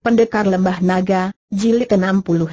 Pendekar Lembah Naga, Jilid 69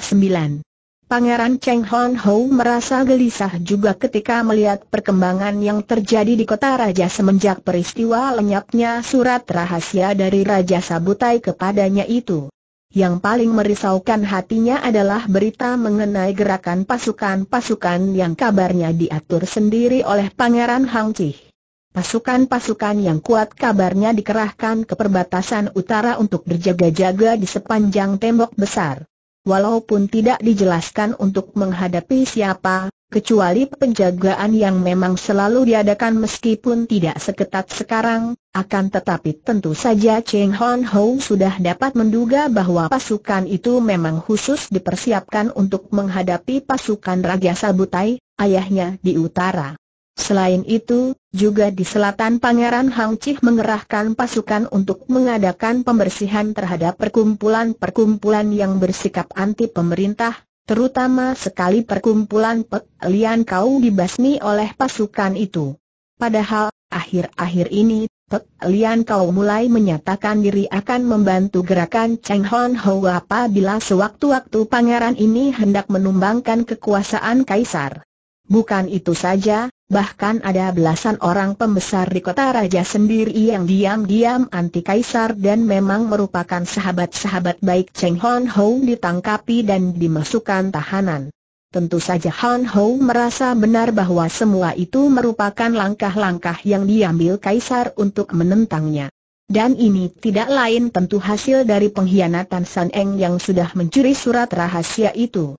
Pangeran Cheng Hon Ho merasa gelisah juga ketika melihat perkembangan yang terjadi di kota Raja semenjak peristiwa lenyapnya surat rahasia dari Raja Sabutai kepadanya itu. Yang paling merisaukan hatinya adalah berita mengenai gerakan pasukan-pasukan yang kabarnya diatur sendiri oleh Pangeran Hang Chih. Pasukan-pasukan yang kuat kabarnya dikerahkan ke perbatasan utara untuk berjaga-jaga di sepanjang tembok besar. Walaupun tidak dijelaskan untuk menghadapi siapa, kecuali penjagaan yang memang selalu diadakan meskipun tidak seketat sekarang, akan tetapi tentu saja Cheng Hon Ho sudah dapat menduga bahwa pasukan itu memang khusus dipersiapkan untuk menghadapi pasukan Raja Sabutai, ayahnya di utara. Selain itu, juga di selatan Pangeran Hang Chih mengerahkan pasukan untuk mengadakan pembersihan terhadap perkumpulan-perkumpulan yang bersikap anti pemerintah, terutama sekali perkumpulan Pek Lian Kau dibasmi oleh pasukan itu. Padahal, akhir-akhir ini, Pek Lian Kau mulai menyatakan diri akan membantu gerakan Cheng Hon Ho apabila sewaktu-waktu pangeran ini hendak menumbangkan kekuasaan kaisar. Bukan itu saja, bahkan ada belasan orang pembesar di kota raja sendiri yang diam-diam anti kaisar dan memang merupakan sahabat-sahabat baik Cheng Hon Ho ditangkapi dan dimasukkan tahanan. Tentu saja Han Ho merasa benar bahwa semua itu merupakan langkah-langkah yang diambil Kaisar untuk menentangnya. Dan ini tidak lain tentu hasil dari pengkhianatan San Eng yang sudah mencuri surat rahasia itu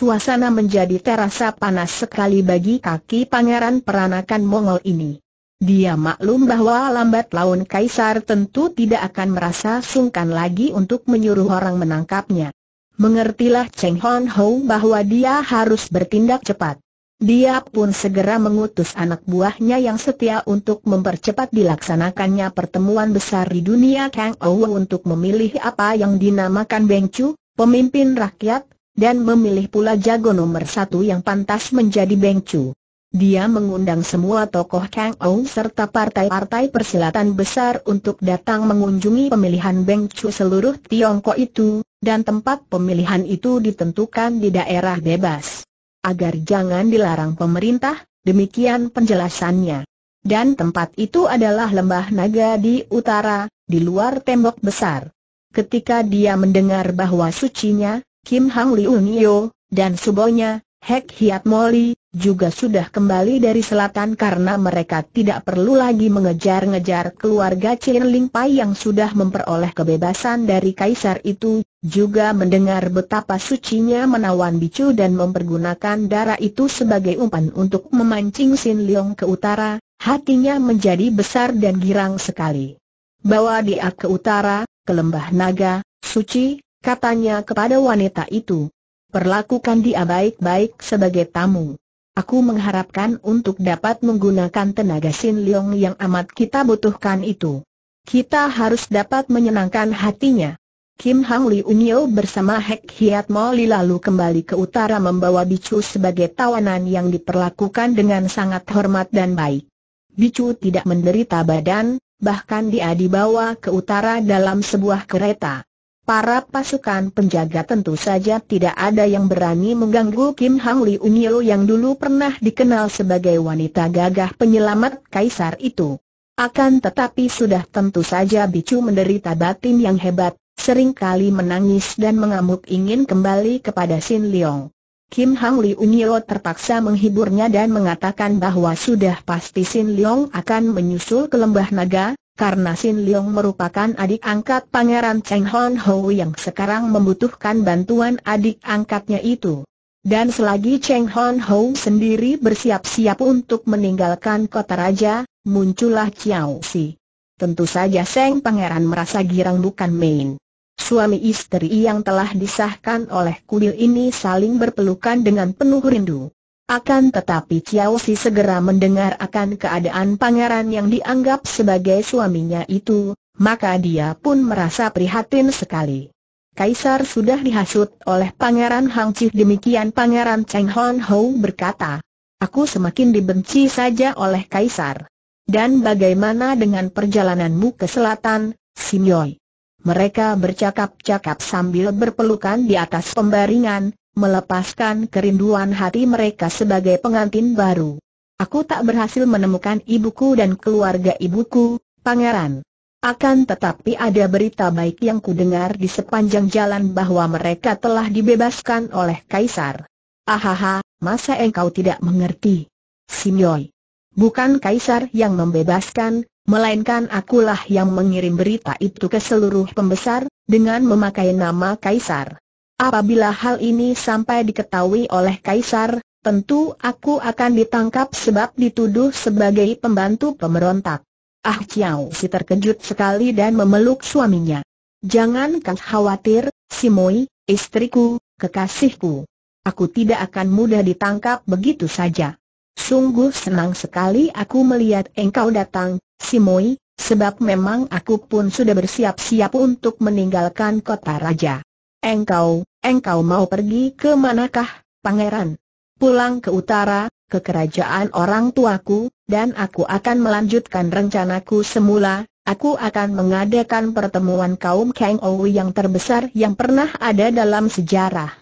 suasana menjadi terasa panas sekali bagi kaki pangeran peranakan Mongol ini. Dia maklum bahwa lambat laun Kaisar tentu tidak akan merasa sungkan lagi untuk menyuruh orang menangkapnya. Mengertilah Cheng Hon Ho bahwa dia harus bertindak cepat. Dia pun segera mengutus anak buahnya yang setia untuk mempercepat dilaksanakannya pertemuan besar di dunia Kang Ou untuk memilih apa yang dinamakan Beng Chu, pemimpin rakyat, dan memilih pula jago nomor satu yang pantas menjadi Beng Chu. Dia mengundang semua tokoh Kang Ou serta partai-partai persilatan besar untuk datang mengunjungi pemilihan Beng Chu seluruh Tiongkok itu, dan tempat pemilihan itu ditentukan di daerah bebas. Agar jangan dilarang pemerintah, demikian penjelasannya. Dan tempat itu adalah lembah naga di utara, di luar tembok besar. Ketika dia mendengar bahwa sucinya, Kim Hang Liu Nio, dan subonya, Hek Hiat Moli, juga sudah kembali dari selatan karena mereka tidak perlu lagi mengejar-ngejar keluarga Chen Ling Pai yang sudah memperoleh kebebasan dari kaisar itu, juga mendengar betapa sucinya menawan bicu dan mempergunakan darah itu sebagai umpan untuk memancing Sin Leong ke utara, hatinya menjadi besar dan girang sekali. Bawa dia ke utara, ke lembah naga, suci, Katanya kepada wanita itu, perlakukan dia baik-baik sebagai tamu. Aku mengharapkan untuk dapat menggunakan tenaga Sin Leong yang amat kita butuhkan itu. Kita harus dapat menyenangkan hatinya. Kim Hang Li Unyo bersama Hek Hiat Moli lalu kembali ke utara membawa Bicu sebagai tawanan yang diperlakukan dengan sangat hormat dan baik. Bicu tidak menderita badan, bahkan dia dibawa ke utara dalam sebuah kereta. Para pasukan penjaga tentu saja tidak ada yang berani mengganggu Kim Hang Li Unyo yang dulu pernah dikenal sebagai wanita gagah penyelamat kaisar itu. Akan tetapi sudah tentu saja Bicu menderita batin yang hebat, seringkali menangis dan mengamuk ingin kembali kepada Sin Leong. Kim Hang Li Unyo terpaksa menghiburnya dan mengatakan bahwa sudah pasti Sin Leong akan menyusul ke lembah naga, karena Sin Leong merupakan adik angkat Pangeran Cheng Hon Ho yang sekarang membutuhkan bantuan adik angkatnya itu. Dan selagi Cheng Hon Ho sendiri bersiap-siap untuk meninggalkan kota raja, muncullah Chiao Si. Tentu saja Seng Pangeran merasa girang bukan main. Suami istri yang telah disahkan oleh kuil ini saling berpelukan dengan penuh rindu. Akan tetapi Chiao Si segera mendengar akan keadaan pangeran yang dianggap sebagai suaminya itu, maka dia pun merasa prihatin sekali. Kaisar sudah dihasut oleh pangeran Hang Chi demikian pangeran Cheng Hon Ho berkata, Aku semakin dibenci saja oleh Kaisar. Dan bagaimana dengan perjalananmu ke selatan, Yoi? Mereka bercakap-cakap sambil berpelukan di atas pembaringan, melepaskan kerinduan hati mereka sebagai pengantin baru. Aku tak berhasil menemukan ibuku dan keluarga ibuku, pangeran. Akan tetapi ada berita baik yang kudengar di sepanjang jalan bahwa mereka telah dibebaskan oleh Kaisar. Ahaha, masa engkau tidak mengerti? Simyoi. Bukan Kaisar yang membebaskan, melainkan akulah yang mengirim berita itu ke seluruh pembesar, dengan memakai nama Kaisar. Apabila hal ini sampai diketahui oleh Kaisar, tentu aku akan ditangkap sebab dituduh sebagai pembantu pemberontak. Ah Chiao si terkejut sekali dan memeluk suaminya. Jangan kau khawatir, Moi, istriku, kekasihku. Aku tidak akan mudah ditangkap begitu saja. Sungguh senang sekali aku melihat engkau datang, si Moi, sebab memang aku pun sudah bersiap-siap untuk meninggalkan kota raja. Engkau, engkau mau pergi ke manakah, pangeran? Pulang ke utara, ke kerajaan orang tuaku, dan aku akan melanjutkan rencanaku semula, aku akan mengadakan pertemuan kaum Kang Ou yang terbesar yang pernah ada dalam sejarah.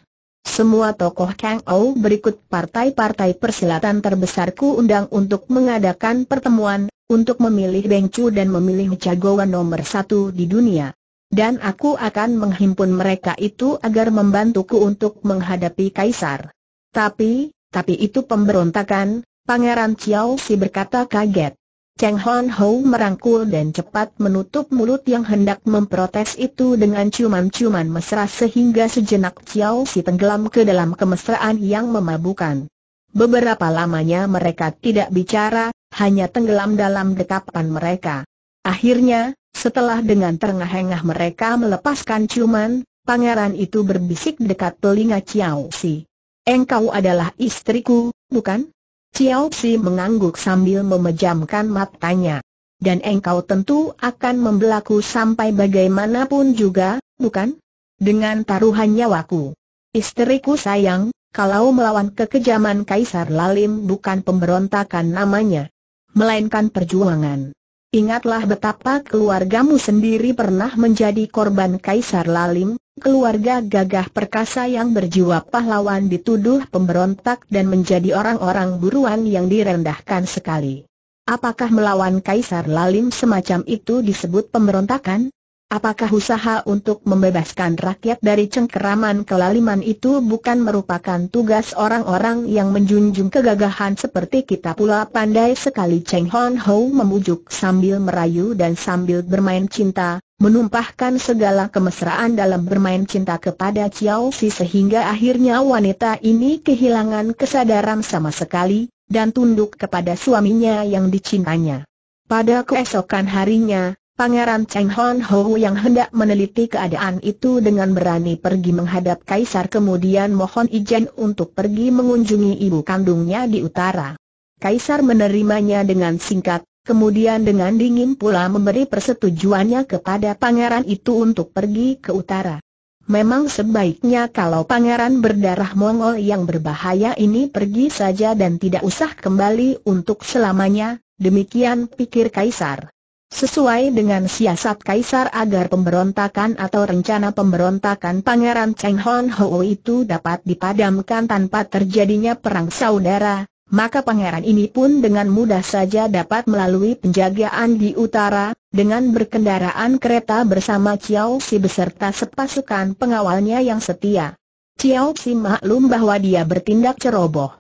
Semua tokoh Kang Ou berikut partai-partai persilatan terbesarku undang untuk mengadakan pertemuan, untuk memilih Beng Chu dan memilih jagoan nomor satu di dunia dan aku akan menghimpun mereka itu agar membantuku untuk menghadapi Kaisar. Tapi, tapi itu pemberontakan, Pangeran Chiao Si berkata kaget. Cheng Hon Ho merangkul dan cepat menutup mulut yang hendak memprotes itu dengan ciuman-ciuman mesra sehingga sejenak Chiao Si tenggelam ke dalam kemesraan yang memabukan. Beberapa lamanya mereka tidak bicara, hanya tenggelam dalam dekapan mereka. Akhirnya, setelah dengan terengah-engah mereka melepaskan ciuman, pangeran itu berbisik dekat telinga Chiao Si. Engkau adalah istriku, bukan? Chiao Si mengangguk sambil memejamkan matanya. Dan engkau tentu akan membelaku sampai bagaimanapun juga, bukan? Dengan taruhan nyawaku. Istriku sayang, kalau melawan kekejaman Kaisar Lalim bukan pemberontakan namanya, melainkan perjuangan. Ingatlah betapa keluargamu sendiri pernah menjadi korban Kaisar Lalim, keluarga gagah perkasa yang berjiwa pahlawan dituduh pemberontak dan menjadi orang-orang buruan yang direndahkan sekali. Apakah melawan Kaisar Lalim semacam itu disebut pemberontakan? Apakah usaha untuk membebaskan rakyat dari cengkeraman kelaliman itu bukan merupakan tugas orang-orang yang menjunjung kegagahan seperti kita pula pandai sekali Cheng Hon Ho memujuk sambil merayu dan sambil bermain cinta, menumpahkan segala kemesraan dalam bermain cinta kepada Chiao Si sehingga akhirnya wanita ini kehilangan kesadaran sama sekali, dan tunduk kepada suaminya yang dicintanya. Pada keesokan harinya, Pangeran Cheng Hon Ho yang hendak meneliti keadaan itu dengan berani pergi menghadap Kaisar kemudian mohon izin untuk pergi mengunjungi ibu kandungnya di utara. Kaisar menerimanya dengan singkat, kemudian dengan dingin pula memberi persetujuannya kepada pangeran itu untuk pergi ke utara. Memang sebaiknya kalau pangeran berdarah Mongol yang berbahaya ini pergi saja dan tidak usah kembali untuk selamanya, demikian pikir Kaisar. Sesuai dengan siasat kaisar agar pemberontakan atau rencana pemberontakan Pangeran Cheng Hon Ho itu dapat dipadamkan tanpa terjadinya perang saudara, maka pangeran ini pun dengan mudah saja dapat melalui penjagaan di utara, dengan berkendaraan kereta bersama Chiao Si beserta sepasukan pengawalnya yang setia. Chiao Si maklum bahwa dia bertindak ceroboh.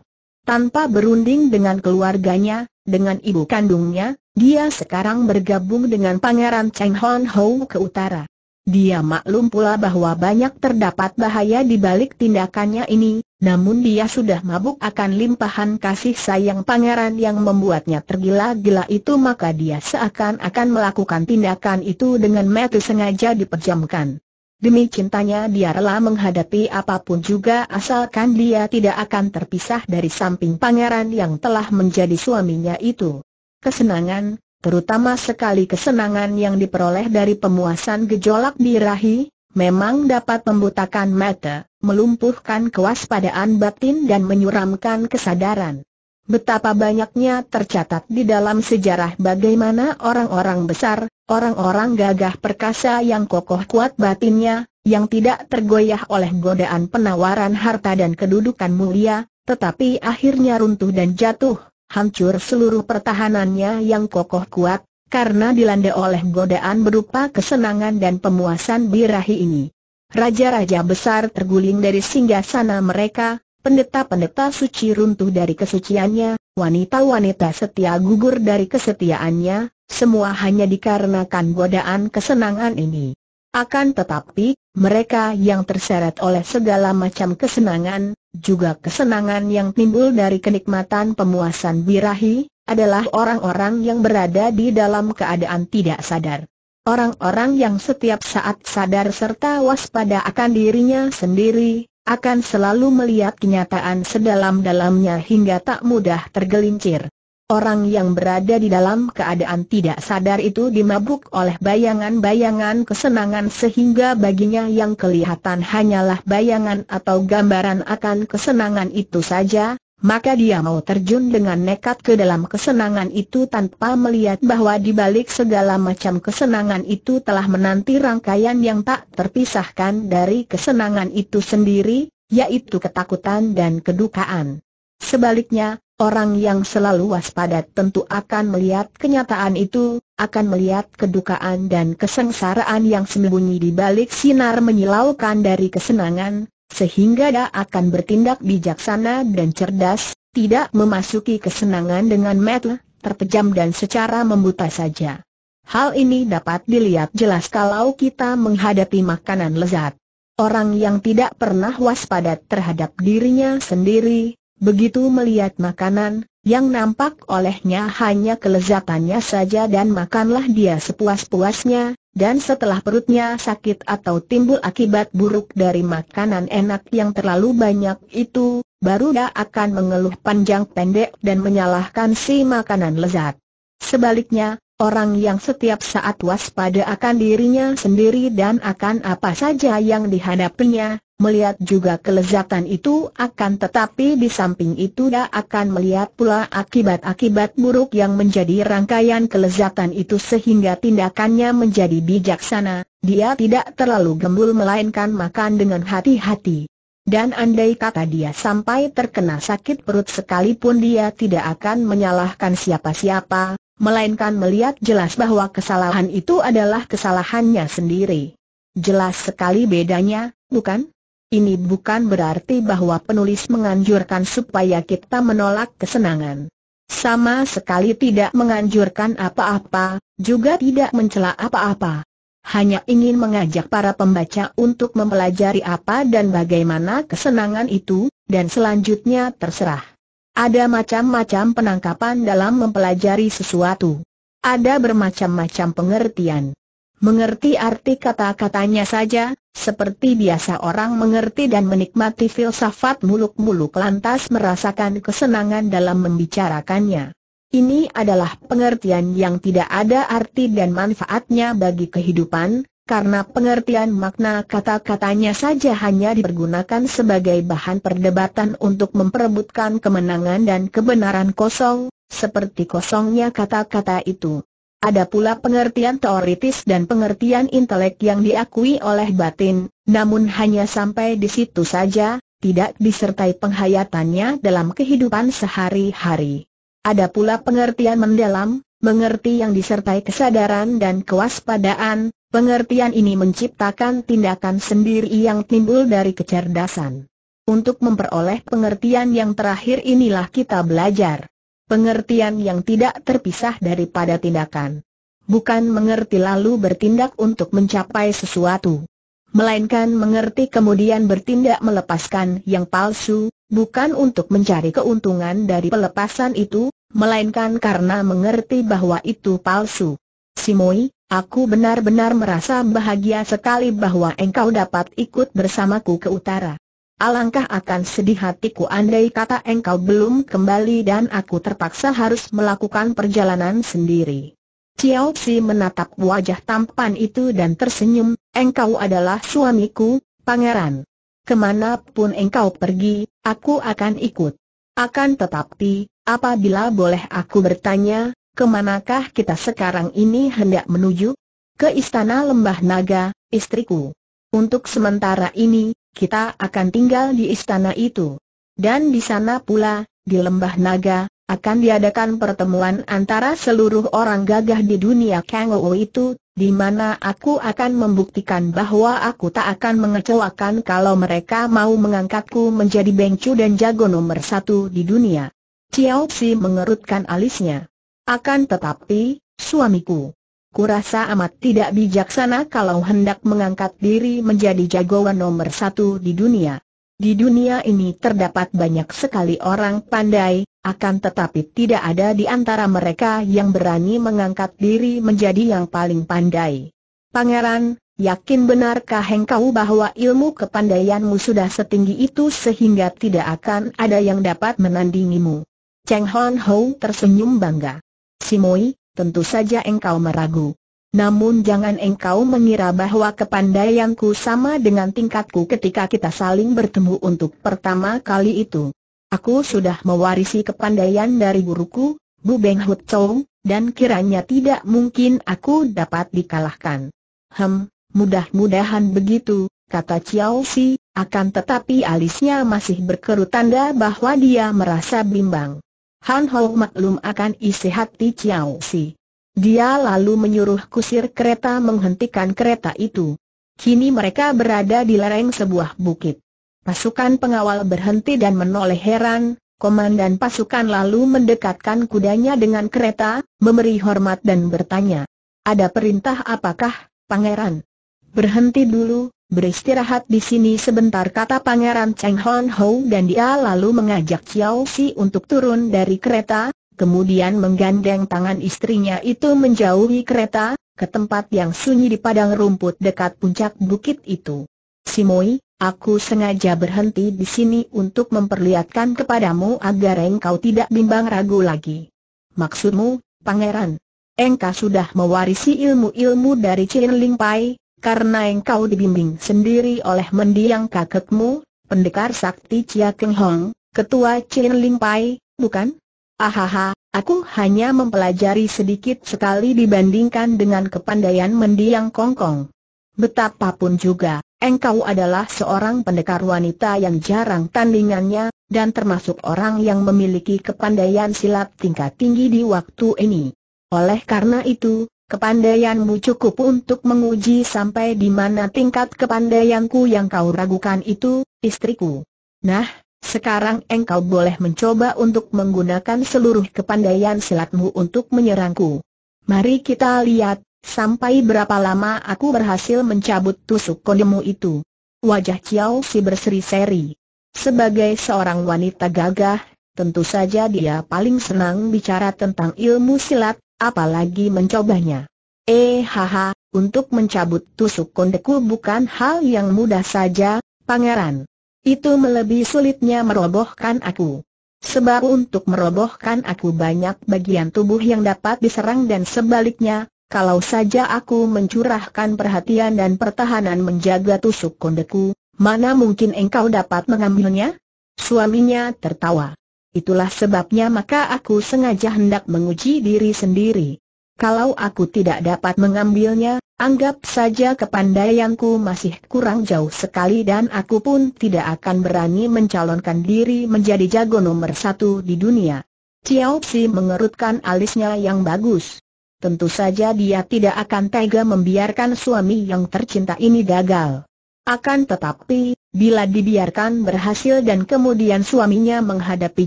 Tanpa berunding dengan keluarganya, dengan ibu kandungnya, dia sekarang bergabung dengan Pangeran Cheng Hon Hou ke utara. Dia maklum pula bahwa banyak terdapat bahaya di balik tindakannya ini, namun dia sudah mabuk akan limpahan kasih sayang pangeran yang membuatnya tergila-gila itu maka dia seakan-akan melakukan tindakan itu dengan metu sengaja dipejamkan. Demi cintanya dia rela menghadapi apapun juga asalkan dia tidak akan terpisah dari samping pangeran yang telah menjadi suaminya itu. Kesenangan, terutama sekali kesenangan yang diperoleh dari pemuasan gejolak birahi, memang dapat membutakan mata, melumpuhkan kewaspadaan batin dan menyuramkan kesadaran. Betapa banyaknya tercatat di dalam sejarah bagaimana orang-orang besar, orang-orang gagah perkasa yang kokoh kuat batinnya, yang tidak tergoyah oleh godaan penawaran harta dan kedudukan mulia, tetapi akhirnya runtuh dan jatuh, hancur seluruh pertahanannya yang kokoh kuat, karena dilanda oleh godaan berupa kesenangan dan pemuasan birahi ini. Raja-raja besar terguling dari singgah sana mereka, Pendeta-pendeta suci runtuh dari kesuciannya, wanita-wanita setia gugur dari kesetiaannya, semua hanya dikarenakan godaan kesenangan ini. Akan tetapi, mereka yang terseret oleh segala macam kesenangan, juga kesenangan yang timbul dari kenikmatan pemuasan birahi, adalah orang-orang yang berada di dalam keadaan tidak sadar. Orang-orang yang setiap saat sadar serta waspada akan dirinya sendiri, akan selalu melihat kenyataan sedalam-dalamnya hingga tak mudah tergelincir. Orang yang berada di dalam keadaan tidak sadar itu dimabuk oleh bayangan-bayangan kesenangan sehingga baginya yang kelihatan hanyalah bayangan atau gambaran akan kesenangan itu saja, maka dia mau terjun dengan nekat ke dalam kesenangan itu tanpa melihat bahwa di balik segala macam kesenangan itu telah menanti rangkaian yang tak terpisahkan dari kesenangan itu sendiri, yaitu ketakutan dan kedukaan. Sebaliknya, orang yang selalu waspada tentu akan melihat kenyataan itu, akan melihat kedukaan dan kesengsaraan yang sembunyi di balik sinar menyilaukan dari kesenangan, sehingga dia akan bertindak bijaksana dan cerdas, tidak memasuki kesenangan dengan metel, terpejam dan secara membuta saja. Hal ini dapat dilihat jelas kalau kita menghadapi makanan lezat. Orang yang tidak pernah waspada terhadap dirinya sendiri, begitu melihat makanan, yang nampak olehnya hanya kelezatannya saja dan makanlah dia sepuas-puasnya, dan setelah perutnya sakit atau timbul akibat buruk dari makanan enak yang terlalu banyak itu, baru dia akan mengeluh panjang pendek dan menyalahkan si makanan lezat. Sebaliknya, orang yang setiap saat waspada akan dirinya sendiri dan akan apa saja yang dihadapinya, melihat juga kelezatan itu akan tetapi di samping itu dia akan melihat pula akibat-akibat buruk yang menjadi rangkaian kelezatan itu sehingga tindakannya menjadi bijaksana, dia tidak terlalu gembul melainkan makan dengan hati-hati. Dan andai kata dia sampai terkena sakit perut sekalipun dia tidak akan menyalahkan siapa-siapa, melainkan melihat jelas bahwa kesalahan itu adalah kesalahannya sendiri. Jelas sekali bedanya, bukan? Ini bukan berarti bahwa penulis menganjurkan supaya kita menolak kesenangan. Sama sekali tidak menganjurkan apa-apa, juga tidak mencela apa-apa. Hanya ingin mengajak para pembaca untuk mempelajari apa dan bagaimana kesenangan itu, dan selanjutnya terserah. Ada macam-macam penangkapan dalam mempelajari sesuatu. Ada bermacam-macam pengertian. Mengerti arti kata-katanya saja, seperti biasa orang mengerti dan menikmati filsafat muluk-muluk lantas merasakan kesenangan dalam membicarakannya. Ini adalah pengertian yang tidak ada arti dan manfaatnya bagi kehidupan, karena pengertian makna kata-katanya saja hanya dipergunakan sebagai bahan perdebatan untuk memperebutkan kemenangan dan kebenaran kosong, seperti kosongnya kata-kata itu. Ada pula pengertian teoritis dan pengertian intelek yang diakui oleh batin, namun hanya sampai di situ saja, tidak disertai penghayatannya dalam kehidupan sehari-hari. Ada pula pengertian mendalam, mengerti yang disertai kesadaran dan kewaspadaan, pengertian ini menciptakan tindakan sendiri yang timbul dari kecerdasan. Untuk memperoleh pengertian yang terakhir inilah kita belajar pengertian yang tidak terpisah daripada tindakan. Bukan mengerti lalu bertindak untuk mencapai sesuatu. Melainkan mengerti kemudian bertindak melepaskan yang palsu, bukan untuk mencari keuntungan dari pelepasan itu, melainkan karena mengerti bahwa itu palsu. Simoi, aku benar-benar merasa bahagia sekali bahwa engkau dapat ikut bersamaku ke utara. Alangkah akan sedih hatiku andai kata engkau belum kembali dan aku terpaksa harus melakukan perjalanan sendiri. Chiao menatap wajah tampan itu dan tersenyum, engkau adalah suamiku, pangeran. Kemanapun engkau pergi, aku akan ikut. Akan tetapi, apabila boleh aku bertanya, kemanakah kita sekarang ini hendak menuju? Ke istana lembah naga, istriku. Untuk sementara ini, kita akan tinggal di istana itu. Dan di sana pula, di lembah naga, akan diadakan pertemuan antara seluruh orang gagah di dunia Kangoo itu, di mana aku akan membuktikan bahwa aku tak akan mengecewakan kalau mereka mau mengangkatku menjadi bengcu dan jago nomor satu di dunia. Chiao si mengerutkan alisnya. Akan tetapi, suamiku kurasa amat tidak bijaksana kalau hendak mengangkat diri menjadi jagoan nomor satu di dunia. Di dunia ini terdapat banyak sekali orang pandai, akan tetapi tidak ada di antara mereka yang berani mengangkat diri menjadi yang paling pandai. Pangeran, yakin benarkah engkau bahwa ilmu kepandaianmu sudah setinggi itu sehingga tidak akan ada yang dapat menandingimu? Cheng Hon Ho tersenyum bangga. Simoi, tentu saja engkau meragu. Namun jangan engkau mengira bahwa kepandaianku sama dengan tingkatku ketika kita saling bertemu untuk pertama kali itu. Aku sudah mewarisi kepandaian dari guruku, Bu Beng Hut Chow, dan kiranya tidak mungkin aku dapat dikalahkan. Hem, mudah-mudahan begitu, kata Chiao Si, akan tetapi alisnya masih berkerut tanda bahwa dia merasa bimbang. Han Ho maklum akan isi hati Chiao Si. Dia lalu menyuruh kusir kereta menghentikan kereta itu. Kini mereka berada di lereng sebuah bukit. Pasukan pengawal berhenti dan menoleh heran, komandan pasukan lalu mendekatkan kudanya dengan kereta, memberi hormat dan bertanya. Ada perintah apakah, pangeran? Berhenti dulu, Beristirahat di sini sebentar kata Pangeran Cheng Hon Ho dan dia lalu mengajak Xiao Si untuk turun dari kereta, kemudian menggandeng tangan istrinya itu menjauhi kereta, ke tempat yang sunyi di padang rumput dekat puncak bukit itu. Si Moi, aku sengaja berhenti di sini untuk memperlihatkan kepadamu agar engkau tidak bimbang ragu lagi. Maksudmu, Pangeran? Engkau sudah mewarisi ilmu-ilmu dari Chin Ling Pai, karena engkau dibimbing sendiri oleh mendiang kakekmu, pendekar sakti Chia Keng Hong, ketua Chin Ling Pai, bukan? Ahaha, aku hanya mempelajari sedikit sekali dibandingkan dengan kepandaian mendiang Kong Kong. Betapapun juga, engkau adalah seorang pendekar wanita yang jarang tandingannya, dan termasuk orang yang memiliki kepandaian silat tingkat tinggi di waktu ini. Oleh karena itu, Kepandaianmu cukup untuk menguji sampai di mana tingkat kepandaianku yang kau ragukan itu, istriku. Nah, sekarang engkau boleh mencoba untuk menggunakan seluruh kepandaian silatmu untuk menyerangku. Mari kita lihat, sampai berapa lama aku berhasil mencabut tusuk kodemu itu. Wajah Chiao Si berseri-seri. Sebagai seorang wanita gagah, tentu saja dia paling senang bicara tentang ilmu silat, apalagi mencobanya. Eh haha, untuk mencabut tusuk kondeku bukan hal yang mudah saja, pangeran. Itu melebihi sulitnya merobohkan aku. Sebab untuk merobohkan aku banyak bagian tubuh yang dapat diserang dan sebaliknya, kalau saja aku mencurahkan perhatian dan pertahanan menjaga tusuk kondeku, mana mungkin engkau dapat mengambilnya? Suaminya tertawa. Itulah sebabnya maka aku sengaja hendak menguji diri sendiri. Kalau aku tidak dapat mengambilnya, anggap saja kepandaianku masih kurang jauh sekali dan aku pun tidak akan berani mencalonkan diri menjadi jago nomor satu di dunia. Chiao mengerutkan alisnya yang bagus. Tentu saja dia tidak akan tega membiarkan suami yang tercinta ini gagal. Akan tetapi, Bila dibiarkan berhasil dan kemudian suaminya menghadapi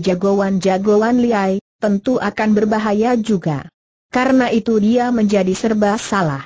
jagoan-jagoan liai, tentu akan berbahaya juga. Karena itu dia menjadi serba salah.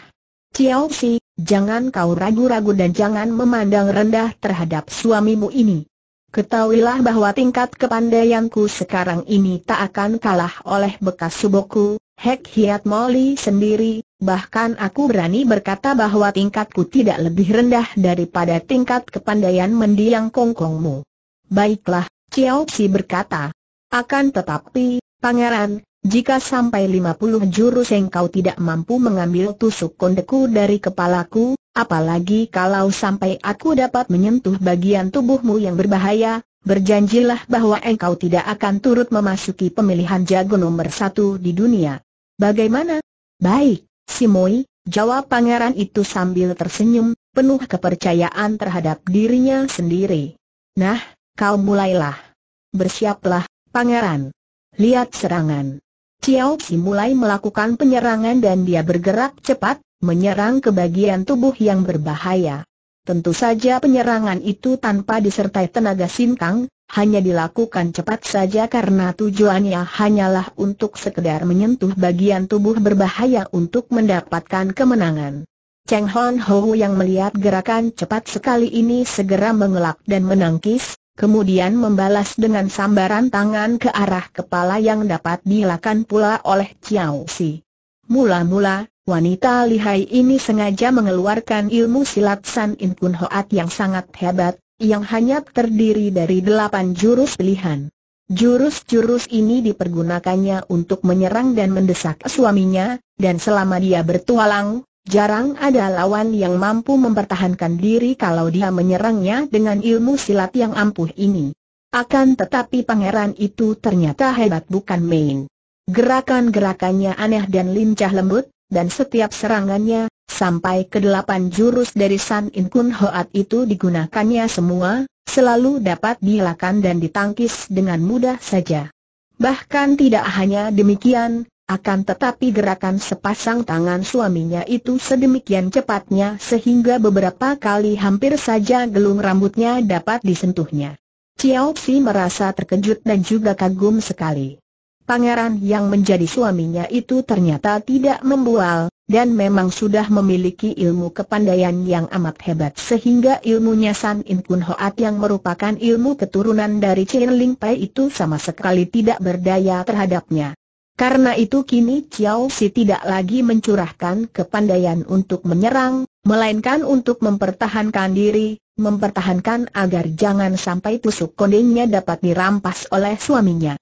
Chiao Si, jangan kau ragu-ragu dan jangan memandang rendah terhadap suamimu ini. Ketahuilah bahwa tingkat kepandaianku sekarang ini tak akan kalah oleh bekas suboku, Hek Hiat Moli sendiri, Bahkan aku berani berkata bahwa tingkatku tidak lebih rendah daripada tingkat kepandaian mendiang kongkongmu. Baiklah, Chiao Si berkata. Akan tetapi, pangeran, jika sampai 50 jurus kau tidak mampu mengambil tusuk kondeku dari kepalaku, apalagi kalau sampai aku dapat menyentuh bagian tubuhmu yang berbahaya, berjanjilah bahwa engkau tidak akan turut memasuki pemilihan jago nomor satu di dunia. Bagaimana? Baik. Simoi, jawab pangeran itu sambil tersenyum, penuh kepercayaan terhadap dirinya sendiri. Nah, kau mulailah. Bersiaplah, pangeran. Lihat serangan. Ciao Si mulai melakukan penyerangan dan dia bergerak cepat, menyerang ke bagian tubuh yang berbahaya. Tentu saja penyerangan itu tanpa disertai tenaga sinkang, hanya dilakukan cepat saja karena tujuannya hanyalah untuk sekedar menyentuh bagian tubuh berbahaya untuk mendapatkan kemenangan. Cheng Hon Ho yang melihat gerakan cepat sekali ini segera mengelak dan menangkis, kemudian membalas dengan sambaran tangan ke arah kepala yang dapat dilakukan pula oleh Chiao Si. Mula-mula, Wanita lihai ini sengaja mengeluarkan ilmu silat San In Kun Hoat yang sangat hebat, yang hanya terdiri dari delapan jurus pilihan. Jurus-jurus ini dipergunakannya untuk menyerang dan mendesak suaminya, dan selama dia bertualang, jarang ada lawan yang mampu mempertahankan diri kalau dia menyerangnya dengan ilmu silat yang ampuh ini. Akan tetapi pangeran itu ternyata hebat bukan main. Gerakan-gerakannya aneh dan lincah lembut, dan setiap serangannya, sampai ke delapan jurus dari San In Kun Hoat itu digunakannya semua, selalu dapat dilakukan dan ditangkis dengan mudah saja. Bahkan tidak hanya demikian, akan tetapi gerakan sepasang tangan suaminya itu sedemikian cepatnya sehingga beberapa kali hampir saja gelung rambutnya dapat disentuhnya. Chiao Xi merasa terkejut dan juga kagum sekali pangeran yang menjadi suaminya itu ternyata tidak membual, dan memang sudah memiliki ilmu kepandaian yang amat hebat sehingga ilmunya San In Kun Hoat yang merupakan ilmu keturunan dari Chen Ling Pai itu sama sekali tidak berdaya terhadapnya. Karena itu kini Chiao Si tidak lagi mencurahkan kepandaian untuk menyerang, melainkan untuk mempertahankan diri, mempertahankan agar jangan sampai tusuk kondengnya dapat dirampas oleh suaminya.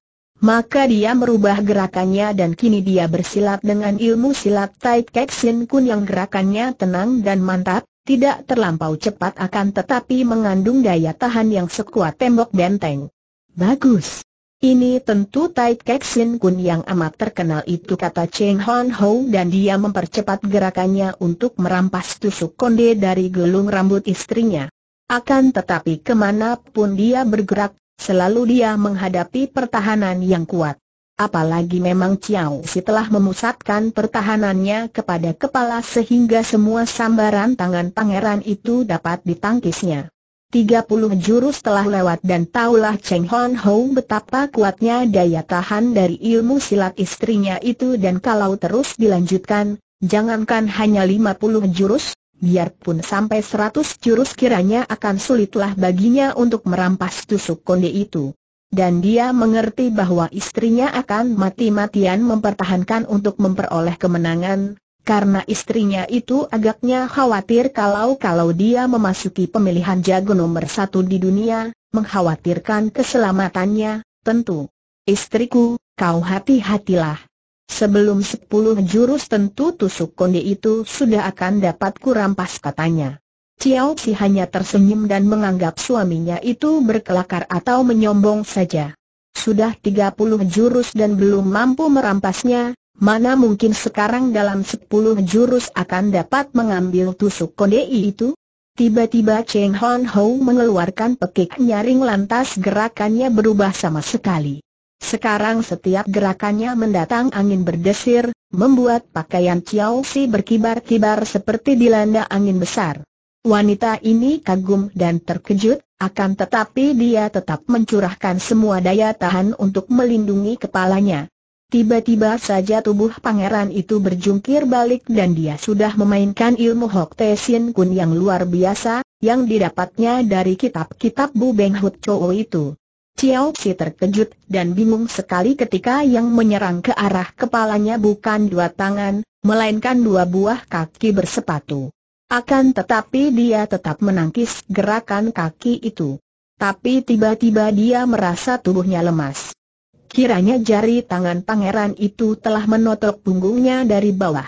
Maka dia merubah gerakannya dan kini dia bersilat dengan ilmu silat Tai Kek Sin Kun yang gerakannya tenang dan mantap, tidak terlampau cepat akan tetapi mengandung daya tahan yang sekuat tembok benteng. Bagus. Ini tentu Tai Kek Sin Kun yang amat terkenal itu kata Cheng Hon Ho dan dia mempercepat gerakannya untuk merampas tusuk konde dari gelung rambut istrinya. Akan tetapi kemanapun dia bergerak, Selalu dia menghadapi pertahanan yang kuat. Apalagi memang Chiao Si telah memusatkan pertahanannya kepada kepala sehingga semua sambaran tangan pangeran itu dapat ditangkisnya. Tiga puluh jurus telah lewat dan taulah Cheng Hon Ho betapa kuatnya daya tahan dari ilmu silat istrinya itu dan kalau terus dilanjutkan, jangankan hanya lima puluh jurus, biarpun sampai seratus jurus kiranya akan sulitlah baginya untuk merampas tusuk konde itu. Dan dia mengerti bahwa istrinya akan mati-matian mempertahankan untuk memperoleh kemenangan, karena istrinya itu agaknya khawatir kalau-kalau dia memasuki pemilihan jago nomor satu di dunia, mengkhawatirkan keselamatannya, tentu. Istriku, kau hati-hatilah. Sebelum sepuluh jurus tentu tusuk konde itu sudah akan dapat kurampas katanya. Ciao Si hanya tersenyum dan menganggap suaminya itu berkelakar atau menyombong saja. Sudah tiga puluh jurus dan belum mampu merampasnya, mana mungkin sekarang dalam sepuluh jurus akan dapat mengambil tusuk konde itu? Tiba-tiba Cheng Hon Ho mengeluarkan pekik nyaring lantas gerakannya berubah sama sekali. Sekarang setiap gerakannya mendatang angin berdesir, membuat pakaian Chiao Si berkibar-kibar seperti dilanda angin besar. Wanita ini kagum dan terkejut, akan tetapi dia tetap mencurahkan semua daya tahan untuk melindungi kepalanya. Tiba-tiba saja tubuh pangeran itu berjungkir balik dan dia sudah memainkan ilmu Hok Te Sin Kun yang luar biasa, yang didapatnya dari kitab-kitab Bu Beng Hut Chou itu. Chiao si terkejut dan bingung sekali ketika yang menyerang ke arah kepalanya bukan dua tangan, melainkan dua buah kaki bersepatu. Akan tetapi dia tetap menangkis gerakan kaki itu. Tapi tiba-tiba dia merasa tubuhnya lemas. Kiranya jari tangan pangeran itu telah menotok punggungnya dari bawah.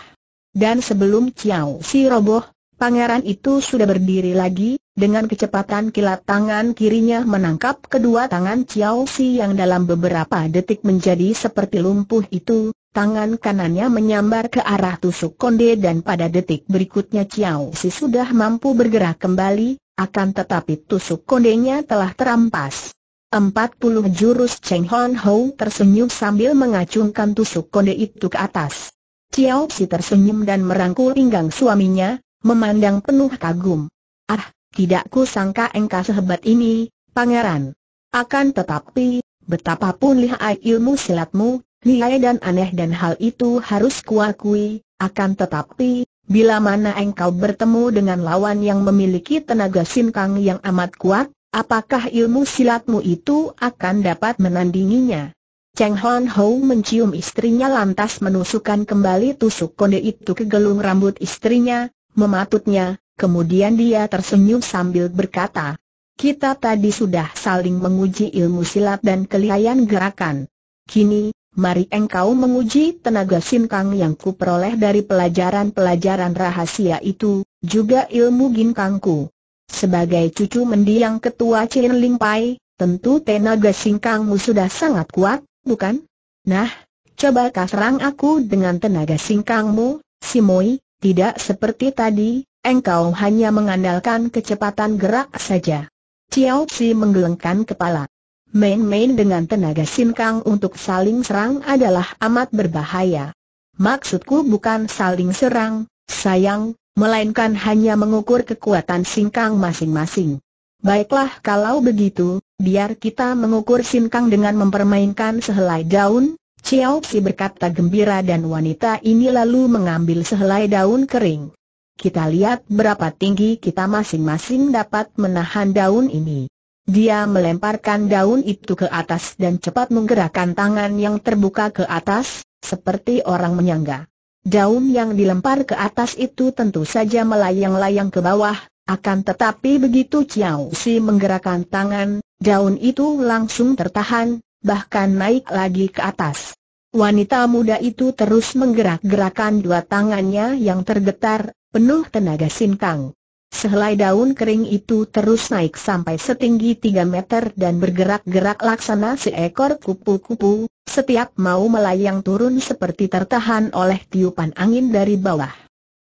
Dan sebelum Chiao Si roboh, pangeran itu sudah berdiri lagi, dengan kecepatan kilat tangan kirinya menangkap kedua tangan Chiao Si yang dalam beberapa detik menjadi seperti lumpuh itu, tangan kanannya menyambar ke arah tusuk konde dan pada detik berikutnya Chiao Si sudah mampu bergerak kembali, akan tetapi tusuk kondenya telah terampas. Empat puluh jurus Cheng Hon Hou tersenyum sambil mengacungkan tusuk konde itu ke atas. Chiao Si tersenyum dan merangkul pinggang suaminya, memandang penuh kagum. Ah, tidak ku sangka engkau sehebat ini, pangeran. Akan tetapi, betapapun lihai ilmu silatmu, lihai dan aneh dan hal itu harus kuakui, akan tetapi, bila mana engkau bertemu dengan lawan yang memiliki tenaga sinkang yang amat kuat, apakah ilmu silatmu itu akan dapat menandinginya? Cheng Hon Ho mencium istrinya lantas menusukkan kembali tusuk konde itu ke gelung rambut istrinya, mematutnya, Kemudian dia tersenyum sambil berkata, kita tadi sudah saling menguji ilmu silat dan kelihayan gerakan. Kini, mari engkau menguji tenaga sinkang yang kuperoleh dari pelajaran-pelajaran rahasia itu, juga ilmu ginkangku. Sebagai cucu mendiang ketua Chin Ling Pai, tentu tenaga singkangmu sudah sangat kuat, bukan? Nah, coba serang aku dengan tenaga singkangmu, Simoi, tidak seperti tadi, engkau hanya mengandalkan kecepatan gerak saja. Chiao Si menggelengkan kepala. Main-main dengan tenaga sinkang untuk saling serang adalah amat berbahaya. Maksudku bukan saling serang, sayang, melainkan hanya mengukur kekuatan sinkang masing-masing. Baiklah kalau begitu, biar kita mengukur sinkang dengan mempermainkan sehelai daun, Chiao Si berkata gembira dan wanita ini lalu mengambil sehelai daun kering. Kita lihat berapa tinggi kita masing-masing dapat menahan daun ini. Dia melemparkan daun itu ke atas dan cepat menggerakkan tangan yang terbuka ke atas, seperti orang menyangga. Daun yang dilempar ke atas itu tentu saja melayang-layang ke bawah, akan tetapi begitu Chiao Si menggerakkan tangan, daun itu langsung tertahan, bahkan naik lagi ke atas. Wanita muda itu terus menggerak-gerakan dua tangannya yang tergetar, penuh tenaga sintang. Sehelai daun kering itu terus naik sampai setinggi 3 meter dan bergerak-gerak laksana seekor kupu-kupu, setiap mau melayang turun seperti tertahan oleh tiupan angin dari bawah.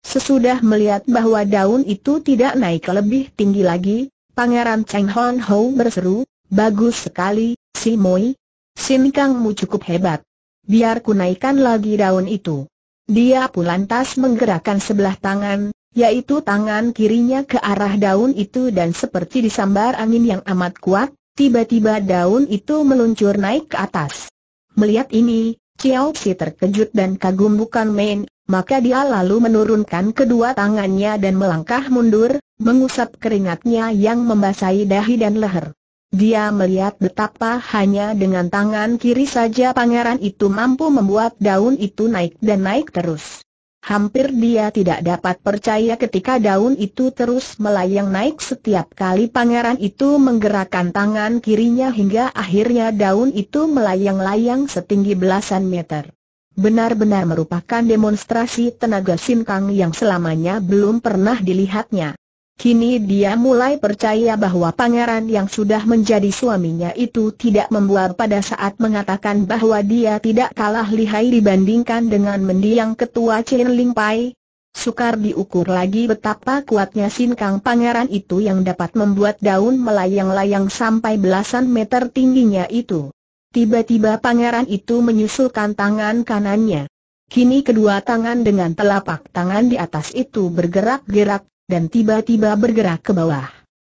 Sesudah melihat bahwa daun itu tidak naik lebih tinggi lagi, Pangeran Cheng Hon Ho berseru, Bagus sekali, si Moi. Sin Kangmu cukup hebat. Biar ku naikkan lagi daun itu. Dia pun lantas menggerakkan sebelah tangan, yaitu tangan kirinya ke arah daun itu dan seperti disambar angin yang amat kuat, tiba-tiba daun itu meluncur naik ke atas. Melihat ini, Chiao Si terkejut dan kagum bukan main, maka dia lalu menurunkan kedua tangannya dan melangkah mundur, mengusap keringatnya yang membasahi dahi dan leher. Dia melihat betapa hanya dengan tangan kiri saja pangeran itu mampu membuat daun itu naik dan naik terus. Hampir dia tidak dapat percaya ketika daun itu terus melayang naik setiap kali pangeran itu menggerakkan tangan kirinya hingga akhirnya daun itu melayang-layang setinggi belasan meter. Benar-benar merupakan demonstrasi tenaga sin Kang yang selamanya belum pernah dilihatnya. Kini dia mulai percaya bahwa pangeran yang sudah menjadi suaminya itu tidak membuat pada saat mengatakan bahwa dia tidak kalah lihai dibandingkan dengan mendiang ketua Chen Ling Pai. Sukar diukur lagi betapa kuatnya sinkang pangeran itu yang dapat membuat daun melayang-layang sampai belasan meter tingginya itu. Tiba-tiba pangeran itu menyusulkan tangan kanannya. Kini kedua tangan dengan telapak tangan di atas itu bergerak-gerak, dan tiba-tiba bergerak ke bawah.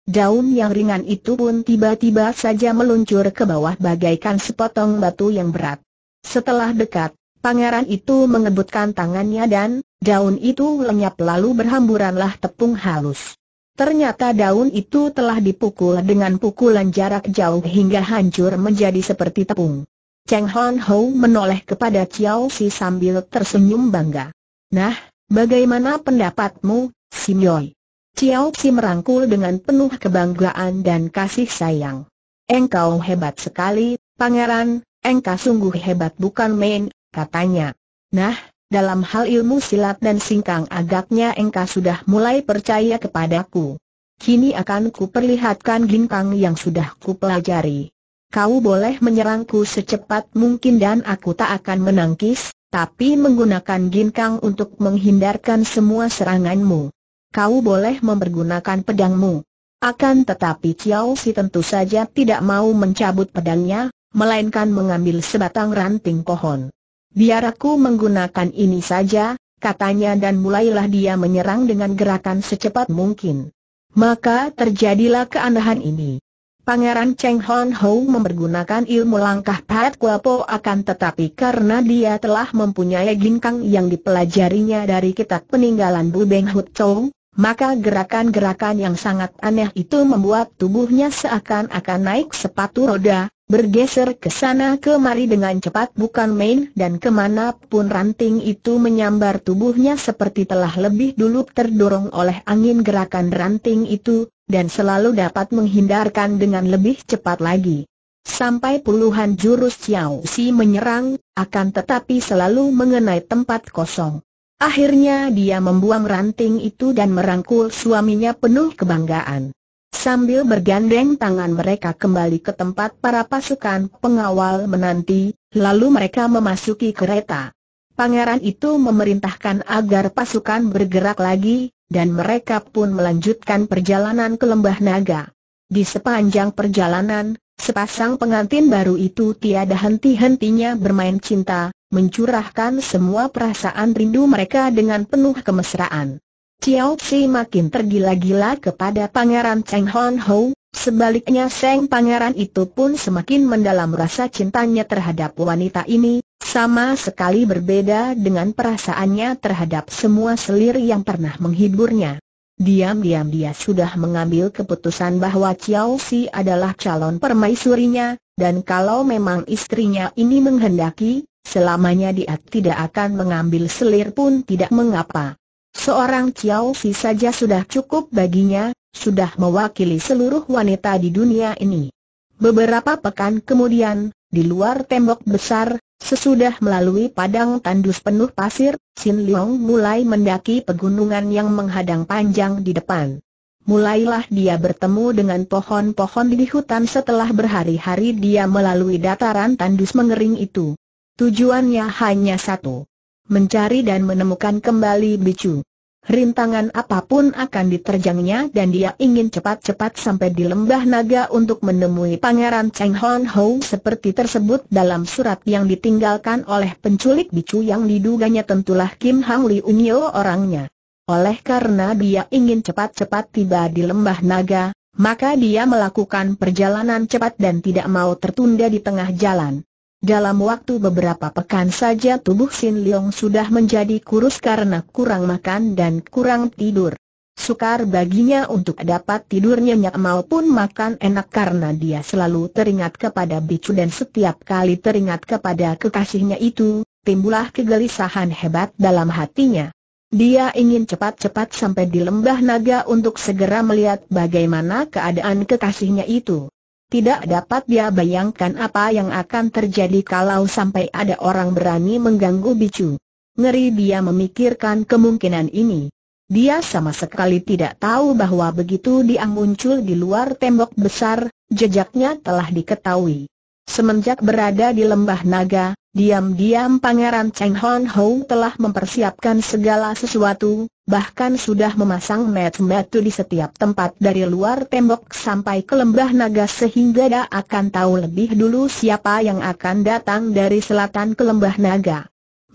Daun yang ringan itu pun tiba-tiba saja meluncur ke bawah bagaikan sepotong batu yang berat. Setelah dekat, pangeran itu mengebutkan tangannya dan, daun itu lenyap lalu berhamburanlah tepung halus. Ternyata daun itu telah dipukul dengan pukulan jarak jauh hingga hancur menjadi seperti tepung. Cheng Hon Ho menoleh kepada Chiao Si sambil tersenyum bangga. Nah, bagaimana pendapatmu, Simeon. Chiao si merangkul dengan penuh kebanggaan dan kasih sayang. Engkau hebat sekali, pangeran, engkau sungguh hebat bukan main, katanya. Nah, dalam hal ilmu silat dan singkang agaknya engkau sudah mulai percaya kepadaku. Kini akan kuperlihatkan ginkang yang sudah kupelajari. Kau boleh menyerangku secepat mungkin dan aku tak akan menangkis, tapi menggunakan ginkang untuk menghindarkan semua seranganmu. Kau boleh mempergunakan pedangmu. Akan tetapi Chiao Si tentu saja tidak mau mencabut pedangnya, melainkan mengambil sebatang ranting pohon. Biar aku menggunakan ini saja, katanya dan mulailah dia menyerang dengan gerakan secepat mungkin. Maka terjadilah keanehan ini. Pangeran Cheng Hon Ho mempergunakan ilmu langkah Pat Kuapo akan tetapi karena dia telah mempunyai ginkang yang dipelajarinya dari kitab peninggalan Bu Beng Hut Chou, maka gerakan-gerakan yang sangat aneh itu membuat tubuhnya seakan-akan naik sepatu roda, bergeser ke sana kemari dengan cepat bukan main dan kemanapun ranting itu menyambar tubuhnya seperti telah lebih dulu terdorong oleh angin gerakan ranting itu, dan selalu dapat menghindarkan dengan lebih cepat lagi. Sampai puluhan jurus Xiao Si menyerang, akan tetapi selalu mengenai tempat kosong. Akhirnya dia membuang ranting itu dan merangkul suaminya penuh kebanggaan. Sambil bergandeng tangan mereka kembali ke tempat para pasukan pengawal menanti, lalu mereka memasuki kereta. Pangeran itu memerintahkan agar pasukan bergerak lagi, dan mereka pun melanjutkan perjalanan ke Lembah Naga. Di sepanjang perjalanan, sepasang pengantin baru itu tiada henti-hentinya bermain cinta, mencurahkan semua perasaan rindu mereka dengan penuh kemesraan. Chiao Xi makin tergila-gila kepada Pangeran Cheng Hon Ho, sebaliknya Seng Pangeran itu pun semakin mendalam rasa cintanya terhadap wanita ini, sama sekali berbeda dengan perasaannya terhadap semua selir yang pernah menghiburnya. Diam-diam dia sudah mengambil keputusan bahwa Chiao Si adalah calon permaisurinya, dan kalau memang istrinya ini menghendaki, selamanya dia tidak akan mengambil selir pun tidak mengapa. Seorang Chiao Si saja sudah cukup baginya, sudah mewakili seluruh wanita di dunia ini. Beberapa pekan kemudian, di luar tembok besar, Sesudah melalui padang tandus penuh pasir, Sin Leong mulai mendaki pegunungan yang menghadang panjang di depan. Mulailah dia bertemu dengan pohon-pohon di hutan setelah berhari-hari dia melalui dataran tandus mengering itu. Tujuannya hanya satu. Mencari dan menemukan kembali Bicu rintangan apapun akan diterjangnya dan dia ingin cepat-cepat sampai di lembah naga untuk menemui pangeran Cheng Hon Ho seperti tersebut dalam surat yang ditinggalkan oleh penculik bicu yang diduganya tentulah Kim Hang Li Unyo orangnya. Oleh karena dia ingin cepat-cepat tiba di lembah naga, maka dia melakukan perjalanan cepat dan tidak mau tertunda di tengah jalan. Dalam waktu beberapa pekan saja tubuh Sin Leong sudah menjadi kurus karena kurang makan dan kurang tidur. Sukar baginya untuk dapat tidur nyenyak maupun makan enak karena dia selalu teringat kepada Bicu dan setiap kali teringat kepada kekasihnya itu, timbulah kegelisahan hebat dalam hatinya. Dia ingin cepat-cepat sampai di lembah naga untuk segera melihat bagaimana keadaan kekasihnya itu. Tidak dapat dia bayangkan apa yang akan terjadi kalau sampai ada orang berani mengganggu Bicu. Ngeri dia memikirkan kemungkinan ini. Dia sama sekali tidak tahu bahwa begitu dia muncul di luar tembok besar, jejaknya telah diketahui. Semenjak berada di lembah naga, Diam-diam Pangeran Cheng Hon Ho telah mempersiapkan segala sesuatu, bahkan sudah memasang metu-metu di setiap tempat dari luar tembok sampai ke lembah naga sehingga dia akan tahu lebih dulu siapa yang akan datang dari selatan ke lembah naga.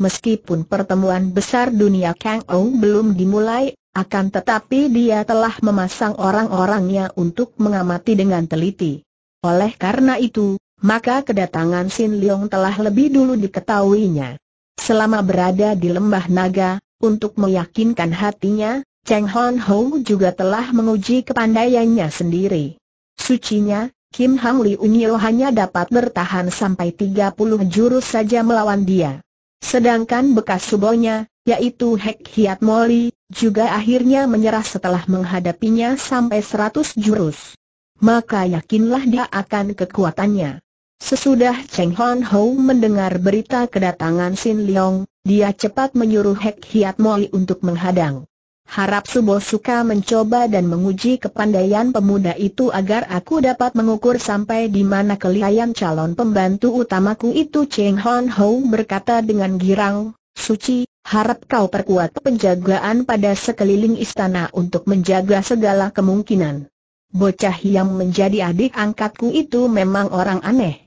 Meskipun pertemuan besar dunia Kang Ou belum dimulai, akan tetapi dia telah memasang orang-orangnya untuk mengamati dengan teliti. Oleh karena itu, maka kedatangan Sin Leong telah lebih dulu diketahuinya. Selama berada di lembah naga, untuk meyakinkan hatinya, Cheng Hon Ho juga telah menguji kepandaiannya sendiri. Sucinya, Kim Hang Li Unyo hanya dapat bertahan sampai 30 jurus saja melawan dia. Sedangkan bekas subonya, yaitu Hek Hiat Moli, juga akhirnya menyerah setelah menghadapinya sampai 100 jurus. Maka yakinlah dia akan kekuatannya. Sesudah Cheng Hon Ho mendengar berita kedatangan Sin Leong, dia cepat menyuruh Hek Hiat Moi untuk menghadang. Harap Subo suka mencoba dan menguji kepandaian pemuda itu agar aku dapat mengukur sampai di mana kelihayan calon pembantu utamaku itu Cheng Hon Ho berkata dengan girang, Suci, harap kau perkuat penjagaan pada sekeliling istana untuk menjaga segala kemungkinan. Bocah yang menjadi adik angkatku itu memang orang aneh.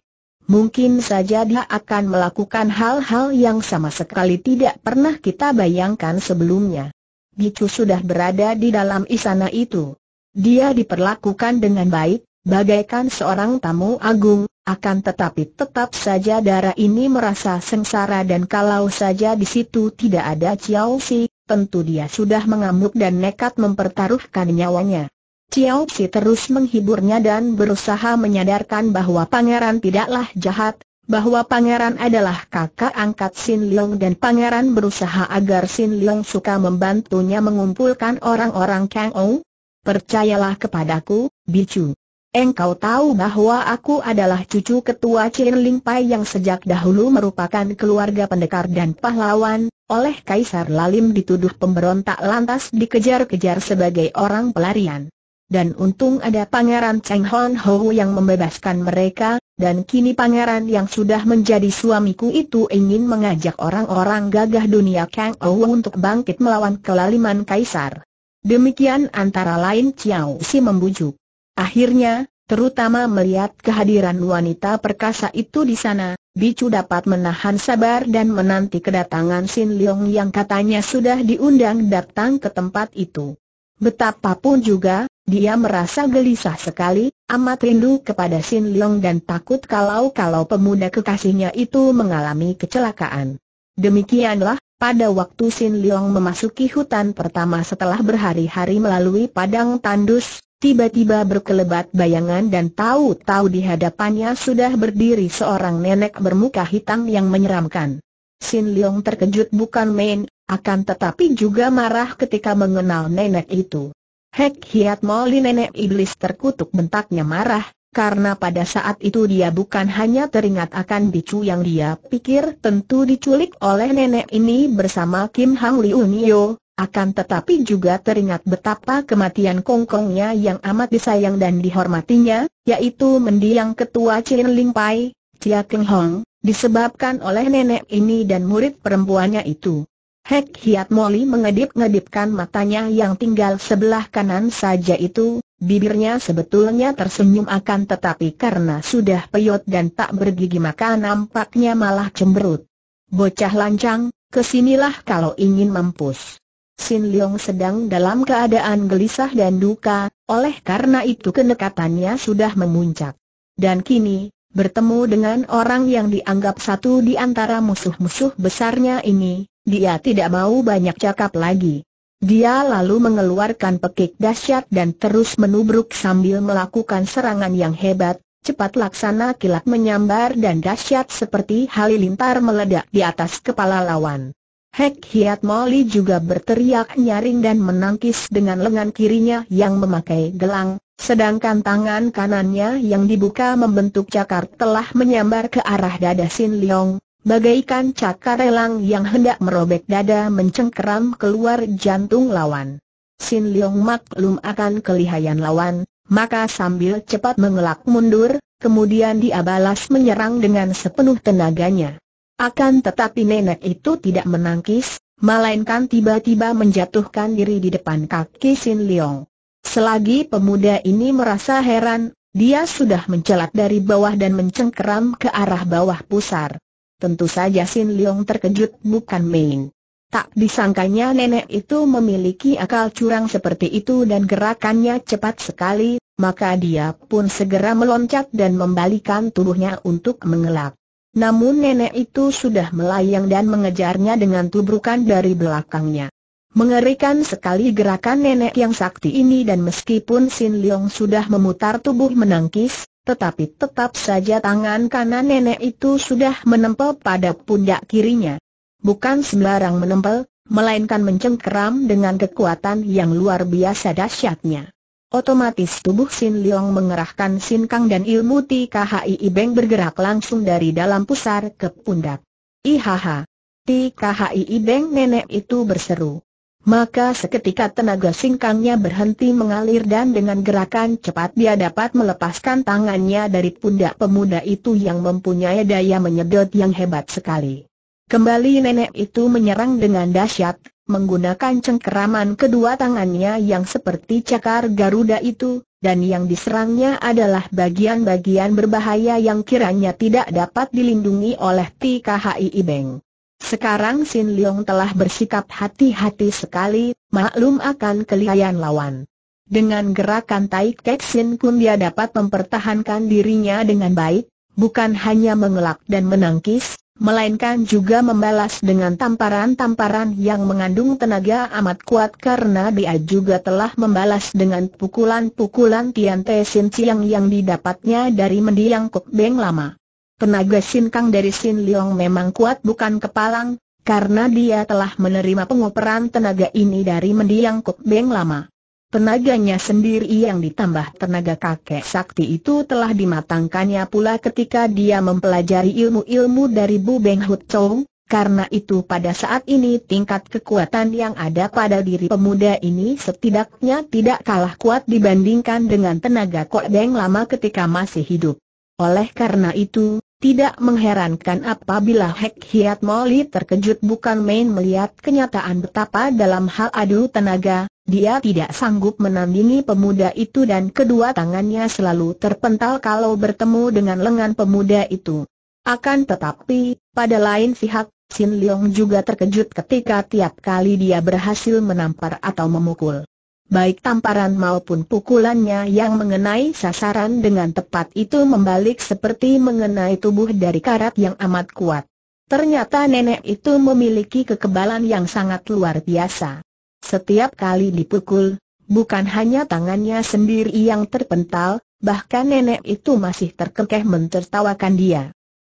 Mungkin saja dia akan melakukan hal-hal yang sama sekali tidak pernah kita bayangkan sebelumnya. Bicu sudah berada di dalam istana itu. Dia diperlakukan dengan baik, bagaikan seorang tamu agung, akan tetapi tetap saja darah ini merasa sengsara dan kalau saja di situ tidak ada Chiao Si, tentu dia sudah mengamuk dan nekat mempertaruhkan nyawanya. Chiao si terus menghiburnya dan berusaha menyadarkan bahwa pangeran tidaklah jahat, bahwa pangeran adalah kakak angkat Sin Leong dan pangeran berusaha agar Sin Leong suka membantunya mengumpulkan orang-orang Kang Ou. Percayalah kepadaku, Bicu. Engkau tahu bahwa aku adalah cucu ketua Chin Ling Pai yang sejak dahulu merupakan keluarga pendekar dan pahlawan, oleh Kaisar Lalim dituduh pemberontak lantas dikejar-kejar sebagai orang pelarian dan untung ada Pangeran Cheng Hon Ho yang membebaskan mereka, dan kini pangeran yang sudah menjadi suamiku itu ingin mengajak orang-orang gagah dunia Kang Ou untuk bangkit melawan kelaliman kaisar. Demikian antara lain Chiao Si membujuk. Akhirnya, terutama melihat kehadiran wanita perkasa itu di sana, Bicu dapat menahan sabar dan menanti kedatangan Sin Leong yang katanya sudah diundang datang ke tempat itu. Betapapun juga, dia merasa gelisah sekali, amat rindu kepada Sin Leong dan takut kalau-kalau pemuda kekasihnya itu mengalami kecelakaan. Demikianlah, pada waktu Sin Leong memasuki hutan pertama setelah berhari-hari melalui padang tandus, tiba-tiba berkelebat bayangan dan tahu-tahu di hadapannya sudah berdiri seorang nenek bermuka hitam yang menyeramkan. Sin Leong terkejut bukan main, akan tetapi juga marah ketika mengenal nenek itu. Hek Hiat Moli nenek iblis terkutuk bentaknya marah, karena pada saat itu dia bukan hanya teringat akan bicu yang dia pikir tentu diculik oleh nenek ini bersama Kim Hang Liu Nio, akan tetapi juga teringat betapa kematian kongkongnya yang amat disayang dan dihormatinya, yaitu mendiang ketua Chin Ling Pai, Chia Keng Hong, disebabkan oleh nenek ini dan murid perempuannya itu. Hek Hiat Moli mengedip-ngedipkan matanya yang tinggal sebelah kanan saja itu, bibirnya sebetulnya tersenyum akan tetapi karena sudah peyot dan tak bergigi maka nampaknya malah cemberut. Bocah lancang, kesinilah kalau ingin mampus. Sin Leong sedang dalam keadaan gelisah dan duka, oleh karena itu kenekatannya sudah memuncak. Dan kini, bertemu dengan orang yang dianggap satu di antara musuh-musuh besarnya ini, dia tidak mau banyak cakap lagi. Dia lalu mengeluarkan pekik dahsyat dan terus menubruk sambil melakukan serangan yang hebat, cepat laksana kilat menyambar dan dahsyat seperti halilintar meledak di atas kepala lawan. Hek Hiat Moli juga berteriak nyaring dan menangkis dengan lengan kirinya yang memakai gelang, sedangkan tangan kanannya yang dibuka membentuk cakar telah menyambar ke arah dada Sin Leong, Bagaikan cakar elang yang hendak merobek dada mencengkeram keluar jantung lawan. Sin Leong maklum akan kelihayan lawan, maka sambil cepat mengelak mundur, kemudian dia balas menyerang dengan sepenuh tenaganya. Akan tetapi nenek itu tidak menangkis, melainkan tiba-tiba menjatuhkan diri di depan kaki Sin Leong. Selagi pemuda ini merasa heran, dia sudah mencelat dari bawah dan mencengkeram ke arah bawah pusar. Tentu saja Sin Leong terkejut bukan main. Tak disangkanya nenek itu memiliki akal curang seperti itu dan gerakannya cepat sekali, maka dia pun segera meloncat dan membalikan tubuhnya untuk mengelak. Namun nenek itu sudah melayang dan mengejarnya dengan tubrukan dari belakangnya. Mengerikan sekali gerakan nenek yang sakti ini dan meskipun Sin Leong sudah memutar tubuh menangkis, tetapi tetap saja tangan kanan nenek itu sudah menempel pada pundak kirinya. Bukan sembarang menempel, melainkan mencengkeram dengan kekuatan yang luar biasa dahsyatnya. Otomatis tubuh Sin Liong mengerahkan Sin Kang dan ilmu TKHI ibeng bergerak langsung dari dalam pusar ke pundak. Ihaha! TKHI ibeng nenek itu berseru. Maka seketika tenaga singkangnya berhenti mengalir dan dengan gerakan cepat dia dapat melepaskan tangannya dari pundak pemuda itu yang mempunyai daya menyedot yang hebat sekali. Kembali nenek itu menyerang dengan dahsyat, menggunakan cengkeraman kedua tangannya yang seperti cakar Garuda itu, dan yang diserangnya adalah bagian-bagian berbahaya yang kiranya tidak dapat dilindungi oleh TKHI Ibeng. Sekarang Sin Leong telah bersikap hati-hati sekali, maklum akan kelihayan lawan. Dengan gerakan Tai Kek Sin pun dia dapat mempertahankan dirinya dengan baik, bukan hanya mengelak dan menangkis, melainkan juga membalas dengan tamparan-tamparan yang mengandung tenaga amat kuat karena dia juga telah membalas dengan pukulan-pukulan Tian Te Sin Chiang yang didapatnya dari mendiang Kok Beng lama. Tenaga Sin Kang dari Sin Liong memang kuat bukan kepalang, karena dia telah menerima pengoperan tenaga ini dari mendiang kuk Beng lama. Tenaganya sendiri yang ditambah tenaga kakek sakti itu telah dimatangkannya pula ketika dia mempelajari ilmu-ilmu dari Bu Beng Hut Chow, karena itu pada saat ini tingkat kekuatan yang ada pada diri pemuda ini setidaknya tidak kalah kuat dibandingkan dengan tenaga kuk Beng lama ketika masih hidup. Oleh karena itu, tidak mengherankan apabila Hek Hiat Moli terkejut bukan main melihat kenyataan betapa dalam hal adu tenaga, dia tidak sanggup menandingi pemuda itu dan kedua tangannya selalu terpental kalau bertemu dengan lengan pemuda itu. Akan tetapi, pada lain pihak, Sin Leong juga terkejut ketika tiap kali dia berhasil menampar atau memukul baik tamparan maupun pukulannya yang mengenai sasaran dengan tepat itu membalik seperti mengenai tubuh dari karat yang amat kuat. Ternyata nenek itu memiliki kekebalan yang sangat luar biasa. Setiap kali dipukul, bukan hanya tangannya sendiri yang terpental, bahkan nenek itu masih terkekeh mentertawakan dia.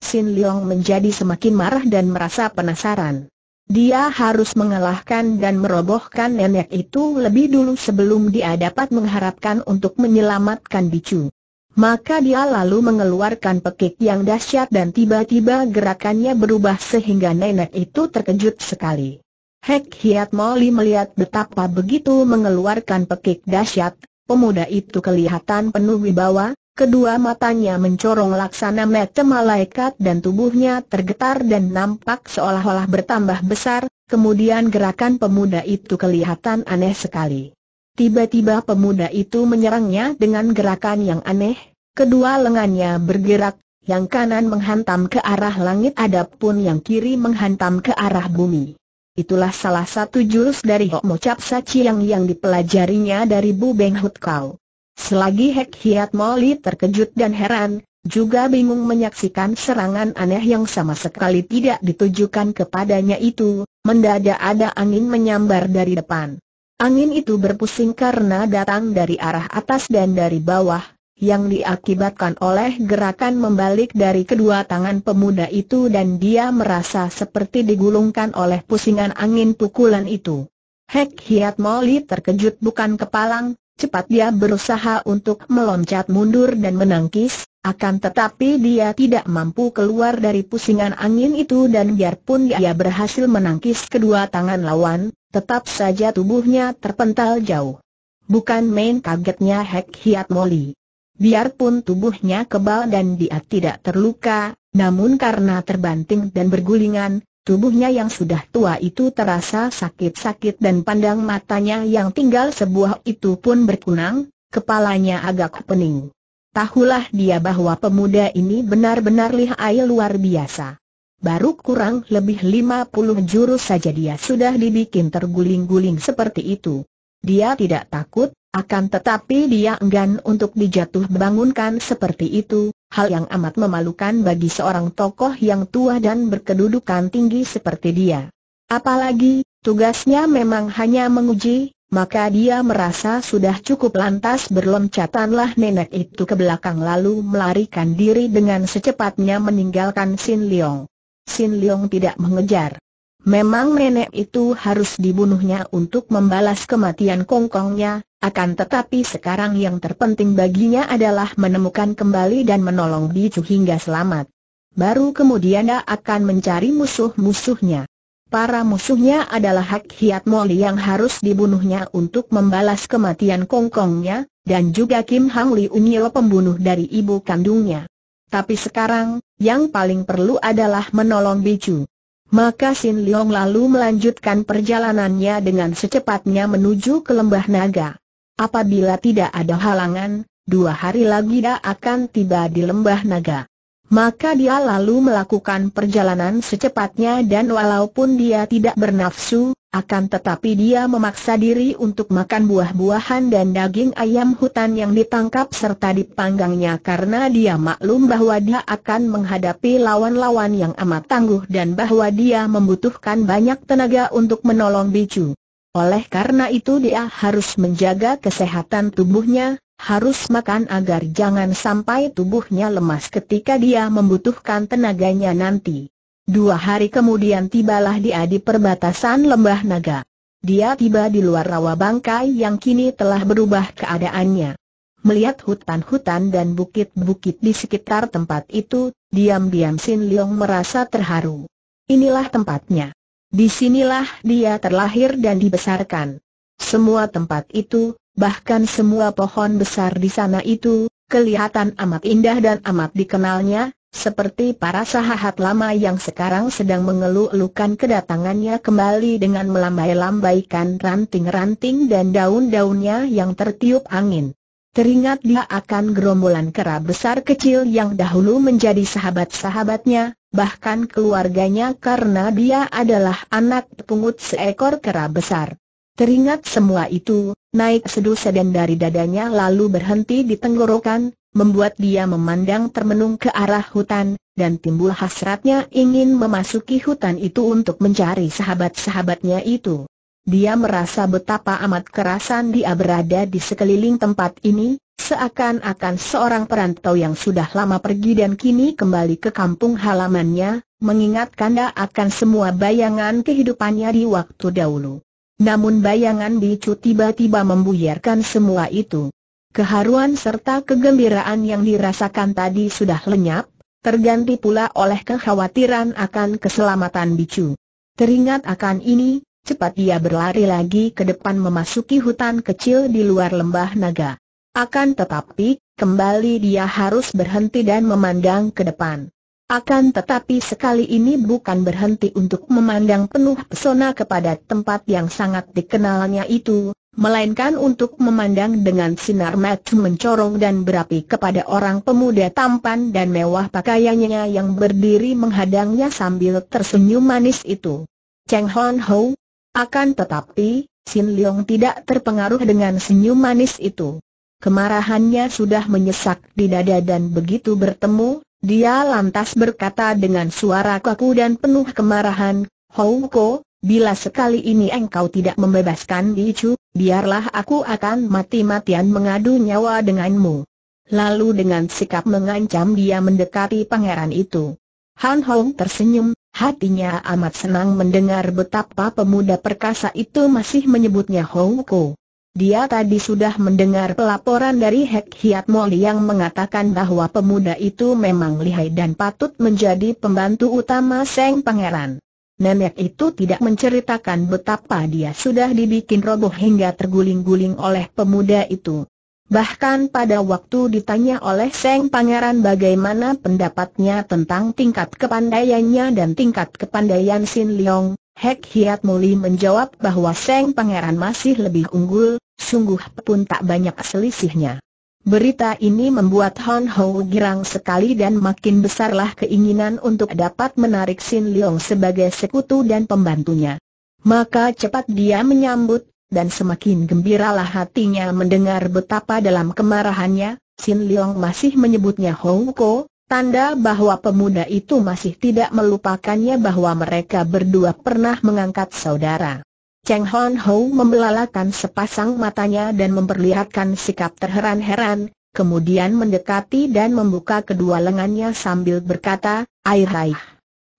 Sin Leong menjadi semakin marah dan merasa penasaran. Dia harus mengalahkan dan merobohkan nenek itu lebih dulu sebelum dia dapat mengharapkan untuk menyelamatkan Bicu. Maka dia lalu mengeluarkan pekik yang dahsyat dan tiba-tiba gerakannya berubah sehingga nenek itu terkejut sekali. Hek Hiat Moli melihat betapa begitu mengeluarkan pekik dahsyat, pemuda itu kelihatan penuh wibawa, Kedua matanya mencorong laksana mata malaikat dan tubuhnya tergetar dan nampak seolah-olah bertambah besar, kemudian gerakan pemuda itu kelihatan aneh sekali. Tiba-tiba pemuda itu menyerangnya dengan gerakan yang aneh, kedua lengannya bergerak, yang kanan menghantam ke arah langit adapun yang kiri menghantam ke arah bumi. Itulah salah satu jurus dari Hokmo Capsa Chiang yang dipelajarinya dari Bu Beng Hut Kau. Selagi Hek Hiat Moli terkejut dan heran, juga bingung menyaksikan serangan aneh yang sama sekali tidak ditujukan kepadanya itu, mendadak ada angin menyambar dari depan. Angin itu berpusing karena datang dari arah atas dan dari bawah, yang diakibatkan oleh gerakan membalik dari kedua tangan pemuda itu dan dia merasa seperti digulungkan oleh pusingan angin pukulan itu. Hek Hiat Moli terkejut bukan kepalang, Cepat dia berusaha untuk meloncat mundur dan menangkis, akan tetapi dia tidak mampu keluar dari pusingan angin itu dan biarpun dia berhasil menangkis kedua tangan lawan, tetap saja tubuhnya terpental jauh. Bukan main kagetnya Hek Hiat Moli. Biarpun tubuhnya kebal dan dia tidak terluka, namun karena terbanting dan bergulingan, Tubuhnya yang sudah tua itu terasa sakit-sakit dan pandang matanya yang tinggal sebuah itu pun berkunang, kepalanya agak pening. Tahulah dia bahwa pemuda ini benar-benar lihai luar biasa. Baru kurang lebih lima puluh jurus saja dia sudah dibikin terguling-guling seperti itu. Dia tidak takut, akan tetapi dia enggan untuk dijatuh bangunkan seperti itu, hal yang amat memalukan bagi seorang tokoh yang tua dan berkedudukan tinggi seperti dia. Apalagi, tugasnya memang hanya menguji, maka dia merasa sudah cukup lantas berloncatanlah nenek itu ke belakang lalu melarikan diri dengan secepatnya meninggalkan Sin Leong. Sin Leong tidak mengejar. Memang nenek itu harus dibunuhnya untuk membalas kematian kongkongnya, akan tetapi sekarang yang terpenting baginya adalah menemukan kembali dan menolong Bicu hingga selamat. Baru kemudian dia akan mencari musuh-musuhnya. Para musuhnya adalah Hak Hiat Moli yang harus dibunuhnya untuk membalas kematian Kongkongnya, dan juga Kim Hang Li Unyil pembunuh dari ibu kandungnya. Tapi sekarang, yang paling perlu adalah menolong Bicu. Maka Sin Leong lalu melanjutkan perjalanannya dengan secepatnya menuju ke Lembah Naga. Apabila tidak ada halangan, dua hari lagi dia akan tiba di Lembah Naga. Maka dia lalu melakukan perjalanan secepatnya dan walaupun dia tidak bernafsu, akan tetapi dia memaksa diri untuk makan buah-buahan dan daging ayam hutan yang ditangkap serta dipanggangnya karena dia maklum bahwa dia akan menghadapi lawan-lawan yang amat tangguh dan bahwa dia membutuhkan banyak tenaga untuk menolong Bicu. Oleh karena itu dia harus menjaga kesehatan tubuhnya, harus makan agar jangan sampai tubuhnya lemas ketika dia membutuhkan tenaganya nanti. Dua hari kemudian tibalah dia di perbatasan Lembah Naga. Dia tiba di luar rawa bangkai yang kini telah berubah keadaannya. Melihat hutan-hutan dan bukit-bukit di sekitar tempat itu, diam-diam Sin Leong merasa terharu. Inilah tempatnya. Disinilah dia terlahir dan dibesarkan. Semua tempat itu, Bahkan semua pohon besar di sana itu, kelihatan amat indah dan amat dikenalnya, seperti para sahabat lama yang sekarang sedang mengeluh-elukan kedatangannya kembali dengan melambai-lambaikan ranting-ranting dan daun-daunnya yang tertiup angin. Teringat dia akan gerombolan kera besar kecil yang dahulu menjadi sahabat-sahabatnya, bahkan keluarganya karena dia adalah anak pungut seekor kera besar. Teringat semua itu, naik seduh sedan dari dadanya lalu berhenti di tenggorokan, membuat dia memandang termenung ke arah hutan, dan timbul hasratnya ingin memasuki hutan itu untuk mencari sahabat-sahabatnya itu. Dia merasa betapa amat kerasan dia berada di sekeliling tempat ini, seakan-akan seorang perantau yang sudah lama pergi dan kini kembali ke kampung halamannya, mengingat kanda akan semua bayangan kehidupannya di waktu dahulu. Namun bayangan Bicu tiba-tiba membuyarkan semua itu. Keharuan serta kegembiraan yang dirasakan tadi sudah lenyap, terganti pula oleh kekhawatiran akan keselamatan Bicu. Teringat akan ini, cepat ia berlari lagi ke depan memasuki hutan kecil di luar lembah naga. Akan tetapi, kembali dia harus berhenti dan memandang ke depan. Akan tetapi sekali ini bukan berhenti untuk memandang penuh pesona kepada tempat yang sangat dikenalnya itu, melainkan untuk memandang dengan sinar mata mencorong dan berapi kepada orang pemuda tampan dan mewah pakaiannya yang berdiri menghadangnya sambil tersenyum manis itu. Cheng Hon Ho, akan tetapi, Sin Leong tidak terpengaruh dengan senyum manis itu. Kemarahannya sudah menyesak di dada dan begitu bertemu, dia lantas berkata dengan suara kaku dan penuh kemarahan, Houko, bila sekali ini engkau tidak membebaskan Dicu, biarlah aku akan mati-matian mengadu nyawa denganmu. Lalu dengan sikap mengancam dia mendekati pangeran itu. Han Hong tersenyum, hatinya amat senang mendengar betapa pemuda perkasa itu masih menyebutnya Houko. Dia tadi sudah mendengar pelaporan dari Hek Hiat Moli yang mengatakan bahwa pemuda itu memang lihai dan patut menjadi pembantu utama Seng Pangeran. Nenek itu tidak menceritakan betapa dia sudah dibikin roboh hingga terguling-guling oleh pemuda itu. Bahkan pada waktu ditanya oleh Seng Pangeran bagaimana pendapatnya tentang tingkat kepandaiannya dan tingkat kepandaian Sin Leong, Hek Hiat Muli menjawab bahwa Seng Pangeran masih lebih unggul, sungguh pun tak banyak selisihnya. Berita ini membuat Hon Ho girang sekali dan makin besarlah keinginan untuk dapat menarik Sin Leong sebagai sekutu dan pembantunya. Maka cepat dia menyambut, dan semakin gembiralah hatinya mendengar betapa dalam kemarahannya, Sin Leong masih menyebutnya Hong Ko, Tanda bahwa pemuda itu masih tidak melupakannya bahwa mereka berdua pernah mengangkat saudara. Cheng Hon Ho membelalakan sepasang matanya dan memperlihatkan sikap terheran-heran, kemudian mendekati dan membuka kedua lengannya sambil berkata, Air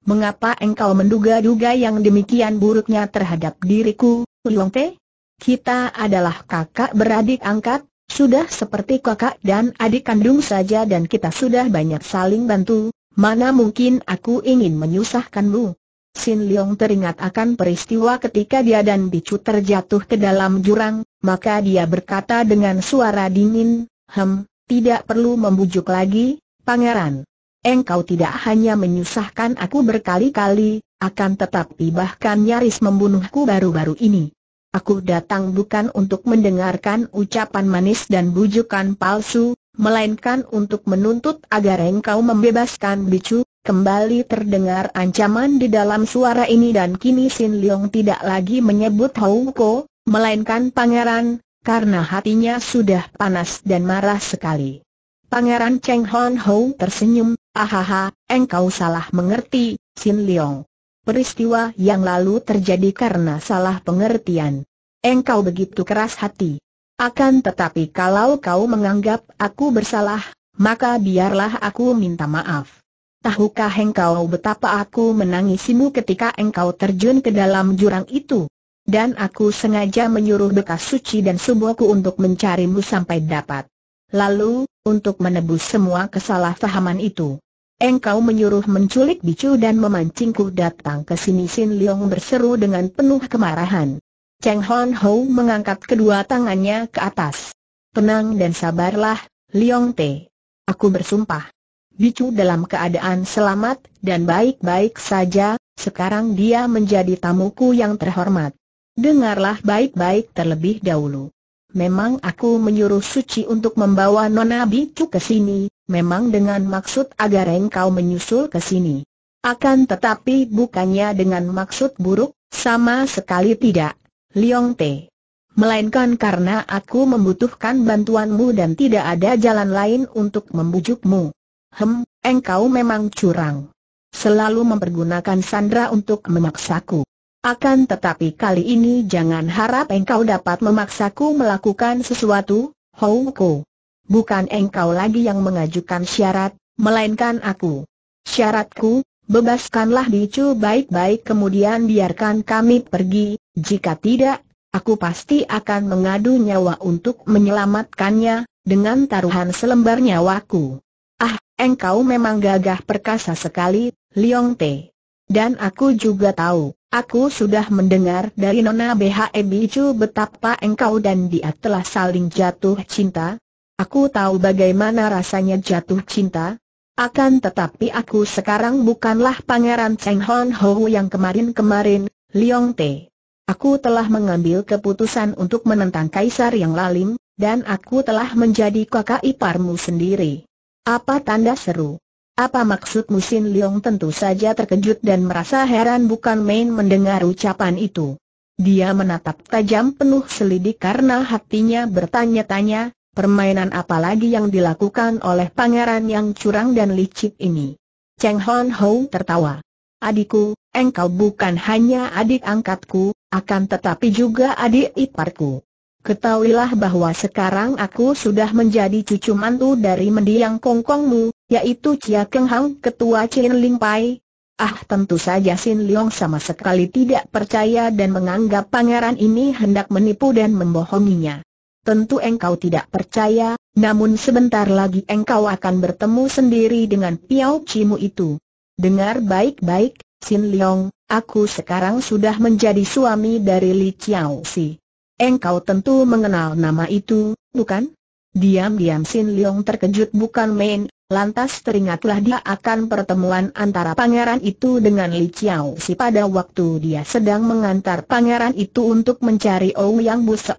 mengapa engkau menduga-duga yang demikian buruknya terhadap diriku, Liong Te? Kita adalah kakak beradik angkat, sudah seperti kakak dan adik kandung saja dan kita sudah banyak saling bantu, mana mungkin aku ingin menyusahkanmu. Sin Leong teringat akan peristiwa ketika dia dan Bicu terjatuh ke dalam jurang, maka dia berkata dengan suara dingin, Hem, tidak perlu membujuk lagi, pangeran. Engkau tidak hanya menyusahkan aku berkali-kali, akan tetapi bahkan nyaris membunuhku baru-baru ini. Aku datang bukan untuk mendengarkan ucapan manis dan bujukan palsu, melainkan untuk menuntut agar engkau membebaskan Bicu. Kembali terdengar ancaman di dalam suara ini dan kini Sin Leong tidak lagi menyebut Hou Ko, melainkan pangeran, karena hatinya sudah panas dan marah sekali. Pangeran Cheng Hon Hou tersenyum, ahaha, engkau salah mengerti, Sin Leong. Peristiwa yang lalu terjadi karena salah pengertian. Engkau begitu keras hati. Akan tetapi kalau kau menganggap aku bersalah, maka biarlah aku minta maaf. Tahukah engkau betapa aku menangisimu ketika engkau terjun ke dalam jurang itu? Dan aku sengaja menyuruh bekas suci dan subuhku untuk mencarimu sampai dapat. Lalu, untuk menebus semua kesalahpahaman itu, engkau menyuruh menculik bicu dan memancingku datang ke sini Sin Leong berseru dengan penuh kemarahan. Cheng Hon Ho mengangkat kedua tangannya ke atas. Tenang dan sabarlah, Leong Te. Aku bersumpah. Bicu dalam keadaan selamat dan baik-baik saja, sekarang dia menjadi tamuku yang terhormat. Dengarlah baik-baik terlebih dahulu. Memang aku menyuruh Suci untuk membawa Nona Bicu ke sini, memang dengan maksud agar engkau menyusul ke sini. Akan tetapi bukannya dengan maksud buruk, sama sekali tidak, Liong Te. Melainkan karena aku membutuhkan bantuanmu dan tidak ada jalan lain untuk membujukmu. Hem, engkau memang curang. Selalu mempergunakan sandra untuk memaksaku. Akan tetapi kali ini jangan harap engkau dapat memaksaku melakukan sesuatu, Houko. Bukan engkau lagi yang mengajukan syarat, melainkan aku. Syaratku, bebaskanlah Dicu baik-baik kemudian biarkan kami pergi, jika tidak, aku pasti akan mengadu nyawa untuk menyelamatkannya, dengan taruhan selembar nyawaku. Ah, engkau memang gagah perkasa sekali, Liong Te. Dan aku juga tahu, aku sudah mendengar dari Nona BHE Bicu betapa engkau dan dia telah saling jatuh cinta. Aku tahu bagaimana rasanya jatuh cinta. Akan tetapi aku sekarang bukanlah pangeran Cheng Hon Ho yang kemarin-kemarin, Liong Te. Aku telah mengambil keputusan untuk menentang kaisar yang lalim, dan aku telah menjadi kakak iparmu sendiri. Apa tanda seru? Apa maksudmu Sin Leong tentu saja terkejut dan merasa heran bukan main mendengar ucapan itu. Dia menatap tajam penuh selidik karena hatinya bertanya-tanya, permainan apa lagi yang dilakukan oleh pangeran yang curang dan licik ini. Cheng Hon Ho tertawa. Adikku, engkau bukan hanya adik angkatku, akan tetapi juga adik iparku. Ketahuilah bahwa sekarang aku sudah menjadi cucu mantu dari mendiang kongkongmu, yaitu Chia Keng Hang ketua Chin Ling Pai. Ah tentu saja Sin Leong sama sekali tidak percaya dan menganggap pangeran ini hendak menipu dan membohonginya. Tentu engkau tidak percaya, namun sebentar lagi engkau akan bertemu sendiri dengan Piao Cimu itu. Dengar baik-baik, Sin Leong, aku sekarang sudah menjadi suami dari Li Chiao Si. Engkau tentu mengenal nama itu, bukan? Diam-diam Sin Leong terkejut bukan main, lantas teringatlah dia akan pertemuan antara pangeran itu dengan Li Chiao Si pada waktu dia sedang mengantar pangeran itu untuk mencari Ouyang Busek.